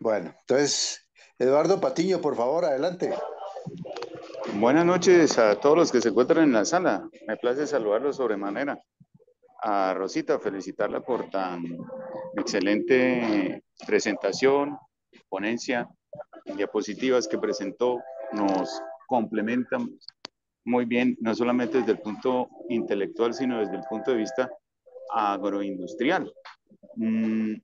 Bueno, entonces, Eduardo Patiño, por favor, adelante. Buenas noches a todos los que se encuentran en la sala. Me place saludarlos sobremanera. A Rosita, felicitarla por tan excelente presentación, ponencia, diapositivas que presentó, nos complementan muy bien, no solamente desde el punto intelectual, sino desde el punto de vista agroindustrial. Mm,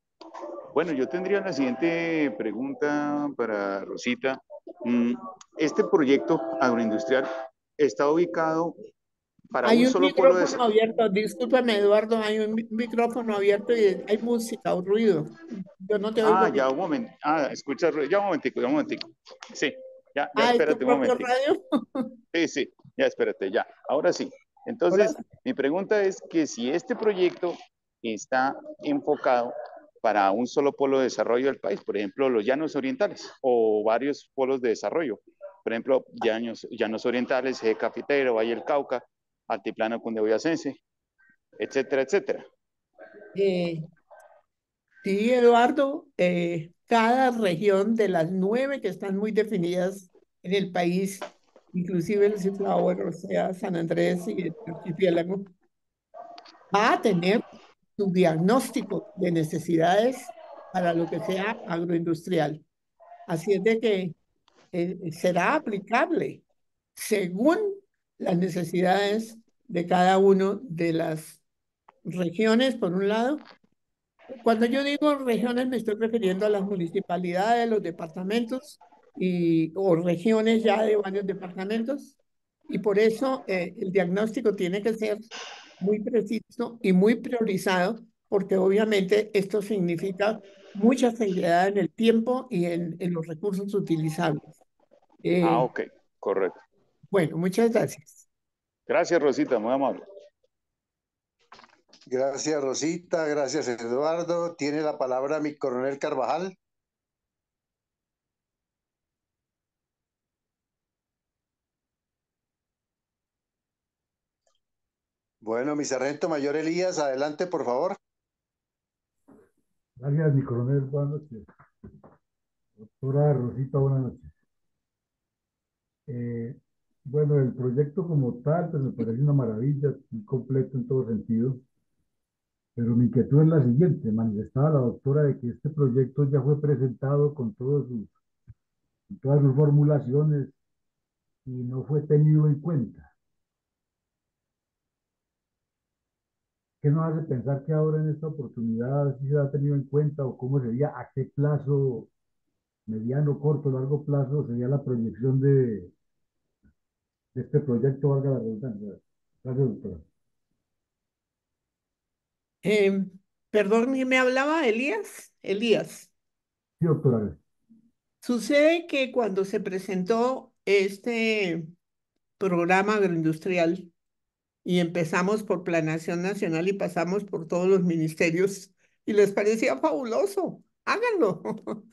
bueno, yo tendría la siguiente pregunta para Rosita. Mm, este proyecto agroindustrial está ubicado hay un, solo micrófono abierto, discúlpame Eduardo, hay un micrófono abierto y hay música, un ruido. Yo no te oigo. Ah, ya un momento. Ah, escucha, ya un momentico, ya un momentico. Sí, ya, ya ah, espérate un momentico. Radio? Sí, sí, ya espérate, ya. Ahora sí. Entonces, mi pregunta es que si este proyecto está enfocado para un solo polo de desarrollo del país, por ejemplo, los llanos orientales o varios polos de desarrollo, por ejemplo, llanos, llanos orientales, Eje Cafetero, Valle del Cauca, altiplano cundiboyacense, etcétera, etcétera. Eh, sí, Eduardo, eh, cada región de las nueve que están muy definidas en el país, inclusive el Ciflao, o sea, San Andrés y el archipiélago, va a tener su diagnóstico de necesidades para lo que sea agroindustrial. Así es de que eh, será aplicable según las necesidades de cada uno de las regiones, por un lado. Cuando yo digo regiones, me estoy refiriendo a las municipalidades, los departamentos y, o regiones ya de varios departamentos. Y por eso eh, el diagnóstico tiene que ser muy preciso y muy priorizado, porque obviamente esto significa mucha seguridad en el tiempo y en, los recursos utilizables. ah, eh, ok, correcto. Bueno, muchas gracias. Gracias, Rosita, muy amable. Gracias, Rosita. Gracias, Eduardo. Tiene la palabra mi coronel Carvajal. Bueno, mi sargento mayor Elías, adelante, por favor. Gracias, mi coronel. Buenas noches. Doctora Rosita, buenas noches. Eh, bueno, el proyecto como tal, pues me parece una maravilla, muy completo en todo sentido. Pero mi inquietud es la siguiente, manifestaba la doctora de que este proyecto ya fue presentado con, sus, con todas sus formulaciones y no fue tenido en cuenta. ¿Qué nos hace pensar que ahora en esta oportunidad sí se ha tenido en cuenta o cómo sería, a qué plazo, mediano, corto, largo plazo, sería la proyección de, este proyecto, valga la redundancia. Gracias, doctora. Em, perdón, ¿me hablaba Elías? Elías. Sí, doctora. Sucede que cuando se presentó este programa agroindustrial y empezamos por Planación Nacional y pasamos por todos los ministerios y les parecía fabuloso, háganlo,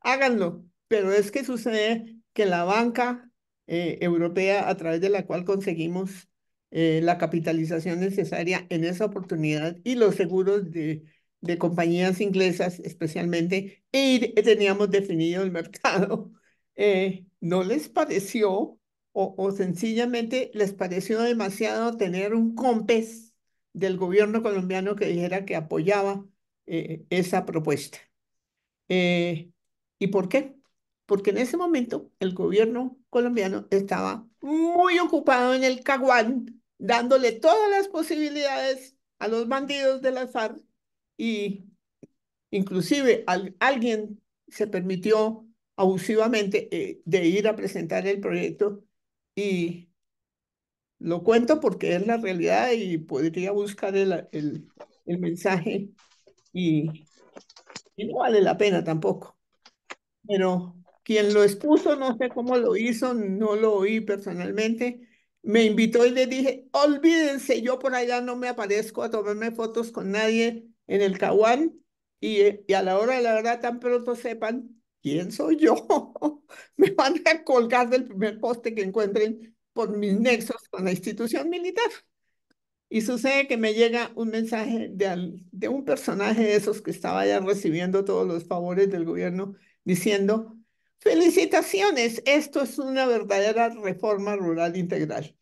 háganlo, pero es que sucede que la banca eh, europea a través de la cual conseguimos eh, la capitalización necesaria en esa oportunidad y los seguros de, compañías inglesas especialmente, y teníamos definido el mercado. Eh, no les pareció o, sencillamente les pareció demasiado tener un compés del gobierno colombiano que dijera que apoyaba esa propuesta. ¿Y por qué? Porque en ese momento el gobierno colombiano estaba muy ocupado en el Caguán, dándole todas las posibilidades a los bandidos del azar y inclusive alguien se permitió abusivamente eh, de ir a presentar el proyecto y lo cuento porque es la realidad y podría buscar el, el, mensaje y, y no vale la pena tampoco. Pero quien lo expuso, no sé cómo lo hizo, no lo oí personalmente. Me invitó y le dije, olvídense, yo por allá no me aparezco a tomarme fotos con nadie en el Caguán. Y, y a la hora de la verdad, tan pronto sepan quién soy yo, me van a colgar del primer poste que encuentren por mis nexos con la institución militar. Y sucede que me llega un mensaje de, de, un personaje de esos que estaba ya recibiendo todos los favores del gobierno diciendo, Felicitaciones, esto es una verdadera reforma rural integral.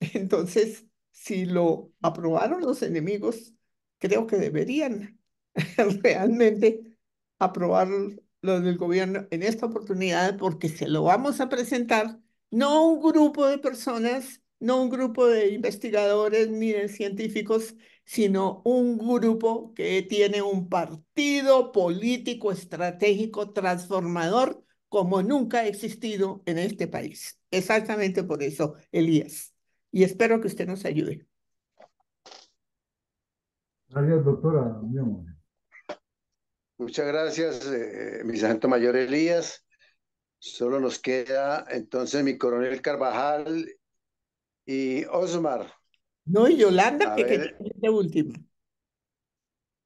Entonces, si lo aprobaron los enemigos, creo que deberían realmente aprobar lo del gobierno en esta oportunidad porque se lo vamos a presentar no a un grupo de personas, no un grupo de investigadores ni de científicos, sino un grupo que tiene un partido político estratégico transformador como nunca ha existido en este país. Exactamente por eso, Elías. Y espero que usted nos ayude. Gracias, doctora. Muchas gracias, eh, eh, mi santo mayor Elías. Solo nos queda entonces mi coronel Carvajal y Osmar. No, y Yolanda, que es la última.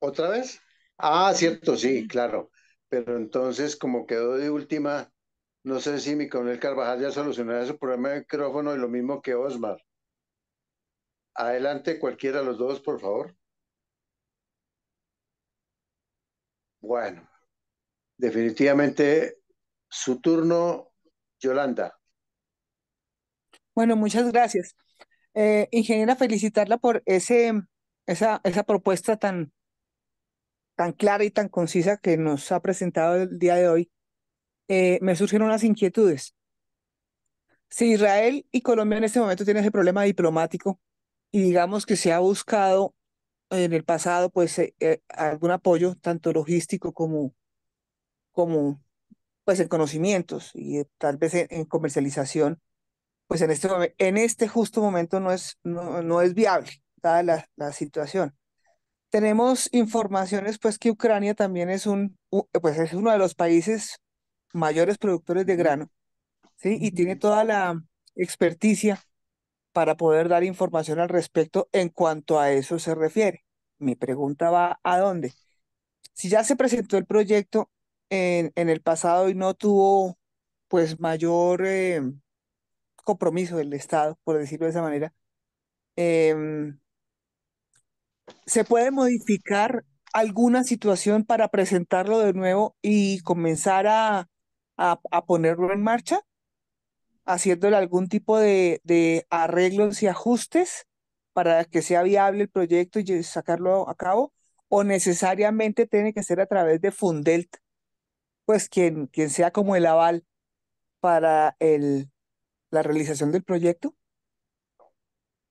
¿Otra vez? Ah, cierto, sí, claro pero entonces como quedó de última, no sé si mi coronel Carvajal ya solucionó ese problema de micrófono y lo mismo que Osmar. Adelante cualquiera de los dos, por favor. Bueno, definitivamente su turno, Yolanda. Bueno, muchas gracias. Eh, ingeniera, felicitarla por ese, esa, esa propuesta tan, tan clara y tan concisa que nos ha presentado el día de hoy, eh, me surgen unas inquietudes. Si Israel y Colombia en este momento tienen ese problema diplomático y digamos que se ha buscado en el pasado pues eh, eh, algún apoyo tanto logístico como como pues en conocimientos y tal vez en, comercialización pues en este en este justo momento no es no, es viable dada la situación tenemos informaciones pues que Ucrania también es un pues es uno de los países mayores productores de grano, ¿sí? Y tiene toda la experticia para poder dar información al respecto en cuanto a eso se refiere. Mi pregunta va a dónde. Si ya se presentó el proyecto en, en el pasado y no tuvo pues mayor eh, compromiso del Estado, por decirlo de esa manera, em, se puede modificar alguna situación para presentarlo de nuevo y comenzar a, ponerlo en marcha, haciéndole algún tipo de, de, arreglos y ajustes para que sea viable el proyecto y sacarlo a cabo, o necesariamente tiene que ser a través de Fundelt, pues quien, quien sea como el aval para el, la realización del proyecto.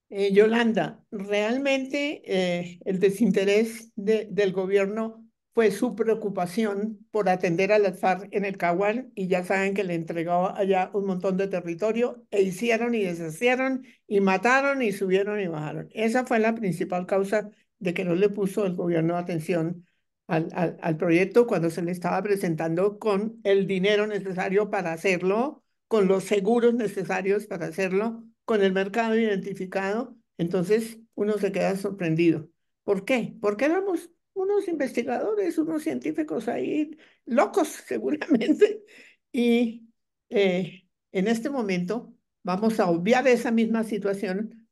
Eh, Yolanda, realmente eh, el desinterés del gobierno fue su preocupación por atender al la FARC en el Caguán y ya saben que le entregó allá un montón de territorio e hicieron y deshacieron y mataron y subieron y bajaron. Esa fue la principal causa de que no le puso el gobierno atención al, al proyecto cuando se le estaba presentando con el dinero necesario para hacerlo, con los seguros necesarios para hacerlo, con el mercado identificado, entonces uno se queda sorprendido. ¿Por qué? Porque éramos unos investigadores, unos científicos ahí, locos seguramente, y eh, en este momento vamos a obviar esa misma situación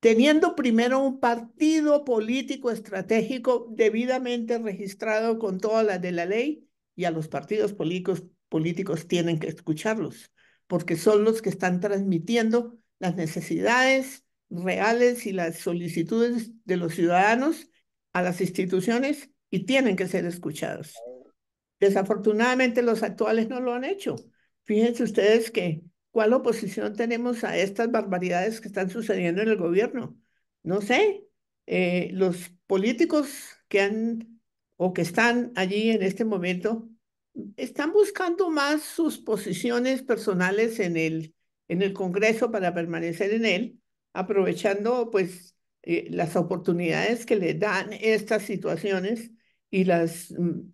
teniendo primero un partido político estratégico debidamente registrado con todas las de la ley y a los partidos políticos tienen que escucharlos porque son los que están transmitiendo las necesidades reales y las solicitudes de los ciudadanos a las instituciones y tienen que ser escuchados. Desafortunadamente los actuales no lo han hecho. Fíjense ustedes que cuál oposición tenemos a estas barbaridades que están sucediendo en el gobierno. No sé, eh, los políticos que han o que están allí en este momento están buscando más sus posiciones personales en el, Congreso para permanecer en él, aprovechando pues eh, las oportunidades que le dan estas situaciones y las mm,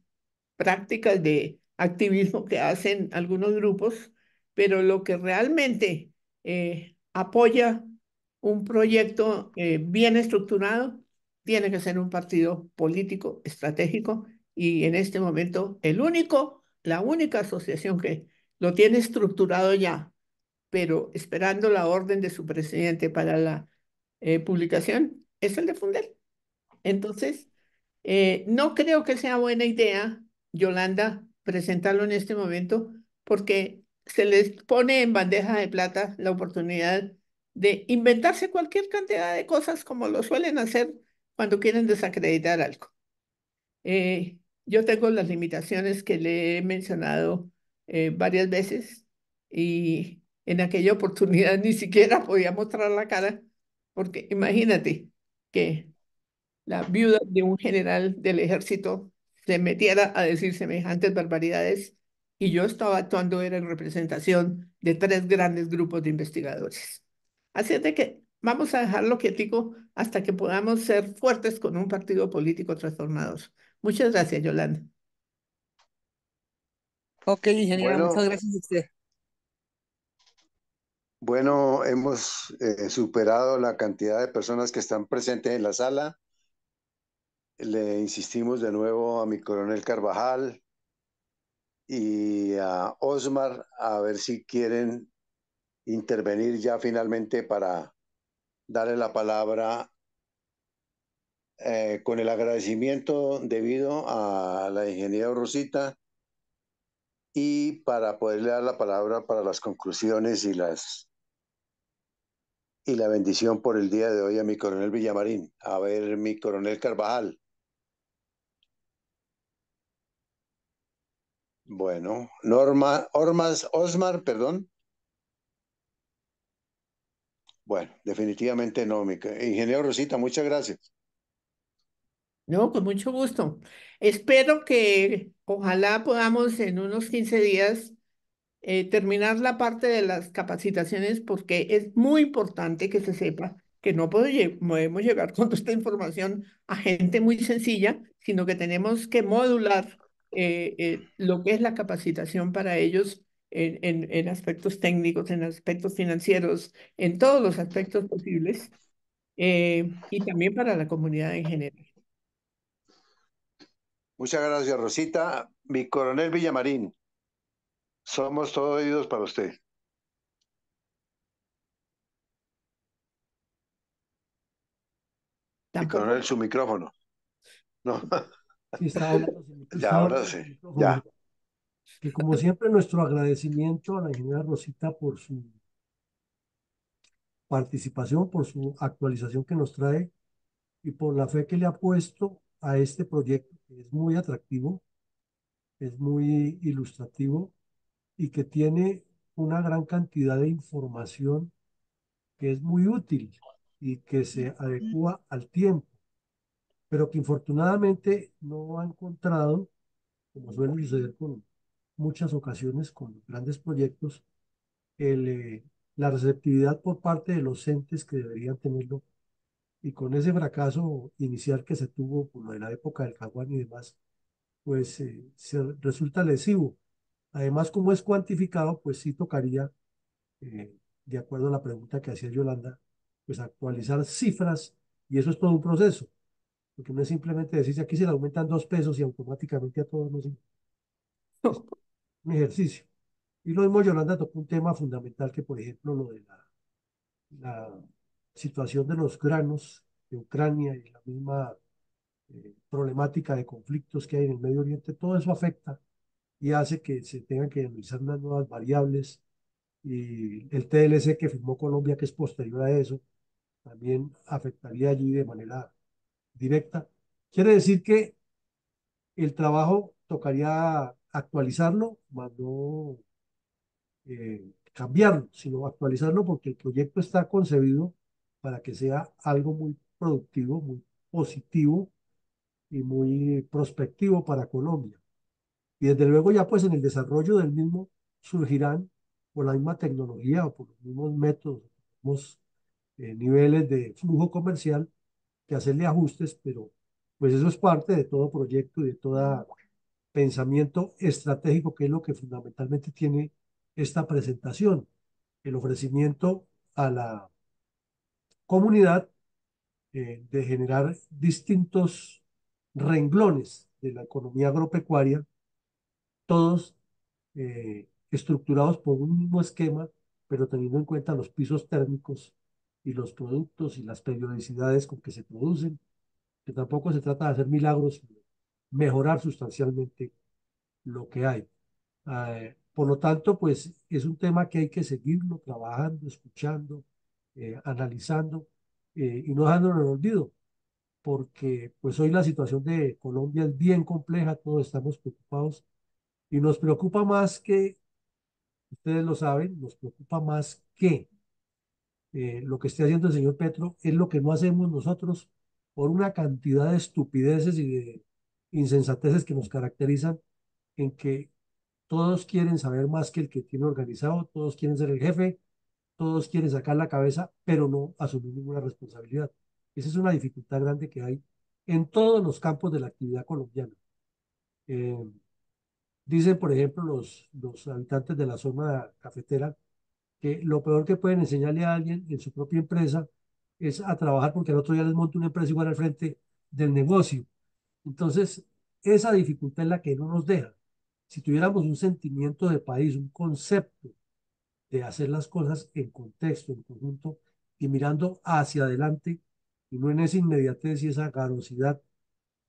prácticas de activismo que hacen algunos grupos, pero lo que realmente eh, apoya un proyecto eh, bien estructurado tiene que ser un partido político estratégico y en este momento el único, la única asociación que lo tiene estructurado ya, pero esperando la orden de su presidente para la eh, publicación, es el de Fundel. Entonces, eh, no creo que sea buena idea, Yolanda, presentarlo en este momento, porque se les pone en bandeja de plata la oportunidad de inventarse cualquier cantidad de cosas como lo suelen hacer cuando quieren desacreditar algo. Eh, yo tengo las limitaciones que le he mencionado eh, varias veces y en aquella oportunidad ni siquiera podía mostrar la cara, porque imagínate que la viuda de un general del ejército se metiera a decir semejantes barbaridades y yo estaba actuando era en representación de tres grandes grupos de investigadores. Así es de que vamos a dejarlo quietico hasta que podamos ser fuertes con un partido político transformador. Muchas gracias, Yolanda. Ok, ingeniero, muchas gracias a usted. Bueno, hemos eh, superado la cantidad de personas que están presentes en la sala. Le insistimos de nuevo a mi coronel Carvajal y a Osmar a ver si quieren intervenir ya finalmente para darle la palabra eh, con el agradecimiento debido a la ingeniera Rosita y para poderle dar la palabra para las conclusiones y las y la bendición por el día de hoy a mi coronel Villamarín. A ver, mi coronel Carvajal. Bueno, Norma, Ormas, Osmar, perdón. Bueno, definitivamente no, mi ingeniero Rosita, muchas gracias. No, con mucho gusto. Espero que ojalá podamos en unos 15 días eh, terminar la parte de las capacitaciones porque es muy importante que se sepa que no podemos llegar con esta información a gente muy sencilla, sino que tenemos que modular eh, eh, lo que es la capacitación para ellos en, en, en aspectos técnicos, en aspectos financieros, en todos los aspectos posibles y también para la comunidad en general. Muchas gracias, Rosita. Mi coronel Villamarín, somos todos oídos para usted. Mi coronel, su micrófono. No. ya, ahora sí. Ya. como siempre, nuestro agradecimiento a la ingeniera Rosita por su participación, por su actualización que nos trae y por la fe que le ha puesto a este proyecto que es muy atractivo, es muy ilustrativo y que tiene una gran cantidad de información que es muy útil y que se adecua al tiempo, pero que infortunadamente no ha encontrado, como suele suceder con muchas ocasiones con grandes proyectos, el, eh, la receptividad por parte de los entes que deberían tenerlo y con ese fracaso inicial que se tuvo por pues, lo la época del Caguán y demás, pues eh, se resulta lesivo. Además, como es cuantificado, pues sí tocaría, eh, de acuerdo a la pregunta que hacía Yolanda, pues actualizar cifras y eso es todo un proceso, porque no es simplemente decirse aquí se le aumentan dos pesos y automáticamente a todos nos... No. Un ejercicio. Y lo mismo Yolanda tocó un tema fundamental que, por ejemplo, lo de la situación de los granos de Ucrania y la misma eh, problemática de conflictos que hay en el Medio Oriente, todo eso afecta y hace que se tengan que analizar unas nuevas variables y el TLC que firmó Colombia, que es posterior a eso, también afectaría allí de manera directa. Quiere decir que el trabajo tocaría actualizarlo, más no eh, cambiarlo, sino actualizarlo porque el proyecto está concebido para que sea algo muy productivo, muy positivo y muy prospectivo para Colombia. Y desde luego ya pues en el desarrollo del mismo surgirán por la misma tecnología o por los mismos métodos, los mismos eh, niveles de flujo comercial que hacerle ajustes, pero pues eso es parte de todo proyecto y de todo pensamiento estratégico que es lo que fundamentalmente tiene esta presentación, el ofrecimiento a la comunidad eh, de generar distintos renglones de la economía agropecuaria, todos eh, estructurados por un mismo esquema, pero teniendo en cuenta los pisos térmicos y los productos y las periodicidades con que se producen, que tampoco se trata de hacer milagros, mejorar sustancialmente lo que hay. Ah, por lo tanto, pues es un tema que hay que seguirlo trabajando, escuchando, eh, analizando eh, y no dejándolo en olvido, porque pues hoy la situación de Colombia es bien compleja, todos estamos preocupados y nos preocupa más que, ustedes lo saben, nos preocupa más que eh, lo que esté haciendo el señor Petro es lo que no hacemos nosotros por una cantidad de estupideces y de insensateces que nos caracterizan en que todos quieren saber más que el que tiene organizado, todos quieren ser el jefe, todos quieren sacar la cabeza, pero no asumir ninguna responsabilidad. Esa es una dificultad grande que hay en todos los campos de la actividad colombiana. Eh, dicen, por ejemplo, los, los habitantes de la zona cafetera que lo peor que pueden enseñarle a alguien en su propia empresa es a trabajar porque el otro día les monta una empresa igual al frente del negocio. Entonces, esa dificultad es la que no nos deja. Si tuviéramos un sentimiento de país, un concepto de hacer las cosas en contexto, en conjunto, y mirando hacia adelante, y no en esa inmediatez y esa garosidad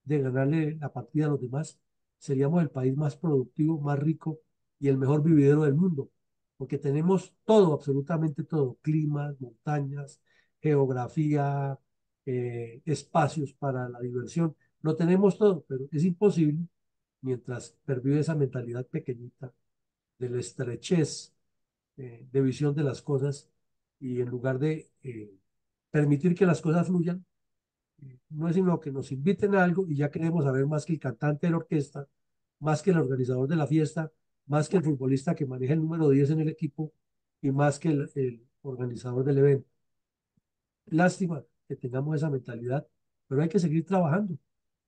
de ganarle la partida a los demás, seríamos el país más productivo, más rico y el mejor vividero del mundo, porque tenemos todo, absolutamente todo, clima, montañas, geografía, eh, espacios para la diversión. Lo tenemos todo, pero es imposible mientras pervive esa mentalidad pequeñita de la estrechez eh, de visión de las cosas y en lugar de eh, permitir que las cosas fluyan, eh, no es sino que nos inviten a algo y ya queremos saber más que el cantante de la orquesta, más que el organizador de la fiesta, más que el futbolista que maneja el número 10 en el equipo y más que el organizador del evento. Lástima que tengamos esa mentalidad, pero hay que seguir trabajando,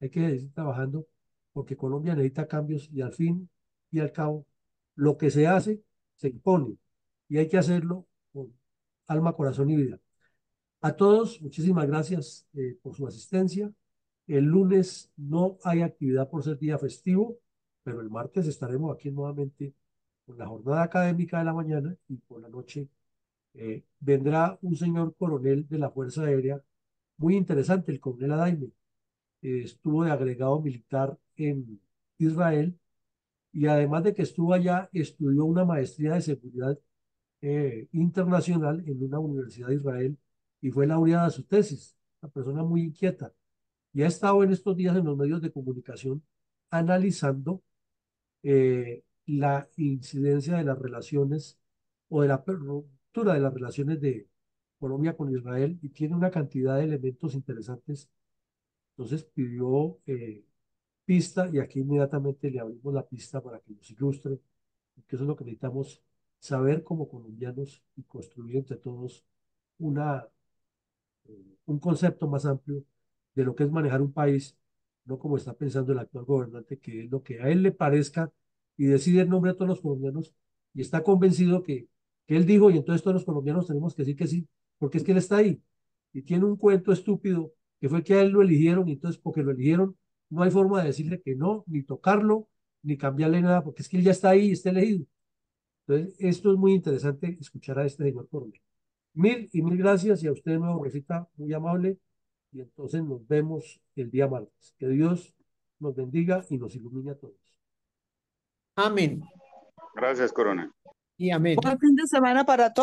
hay que seguir trabajando porque Colombia necesita cambios y al fin y al cabo lo que se hace se impone y hay que hacerlo con alma, corazón y vida. A todos, muchísimas gracias eh, por su asistencia. El lunes no hay actividad por ser día festivo, pero el martes estaremos aquí nuevamente con la jornada académica de la mañana y por la noche eh, vendrá un señor coronel de la Fuerza Aérea, muy interesante, el coronel Adaime. estuvo de agregado militar en Israel y además de que estuvo allá, estudió una maestría de seguridad eh, internacional en una universidad de Israel y fue laureada su tesis, una persona muy inquieta. Y ha estado en estos días en los medios de comunicación analizando eh, la incidencia de las relaciones o de la ruptura de las relaciones de Colombia con Israel y tiene una cantidad de elementos interesantes. Entonces pidió eh, pista y aquí inmediatamente le abrimos la pista para que nos ilustre, que eso es lo que necesitamos saber como colombianos y construir entre todos una, eh, un concepto más amplio de lo que es manejar un país, no como está pensando el actual gobernante, que es lo que a él le parezca y decide el nombre de todos los colombianos y está convencido que, que él dijo y entonces todos los colombianos tenemos que decir que sí, porque es que él está ahí y tiene un cuento estúpido que fue que a él lo eligieron y entonces porque lo eligieron no hay forma de decirle que no, ni tocarlo, ni cambiarle nada, porque es que él ya está ahí y está elegido. Entonces, esto es muy interesante escuchar a este señor Mil y mil gracias y a usted de nuevo, recita muy amable. Y entonces nos vemos el día martes. Que Dios nos bendiga y nos ilumine a todos. Amén. Gracias, Corona. Y amén. Buen fin de semana para todos.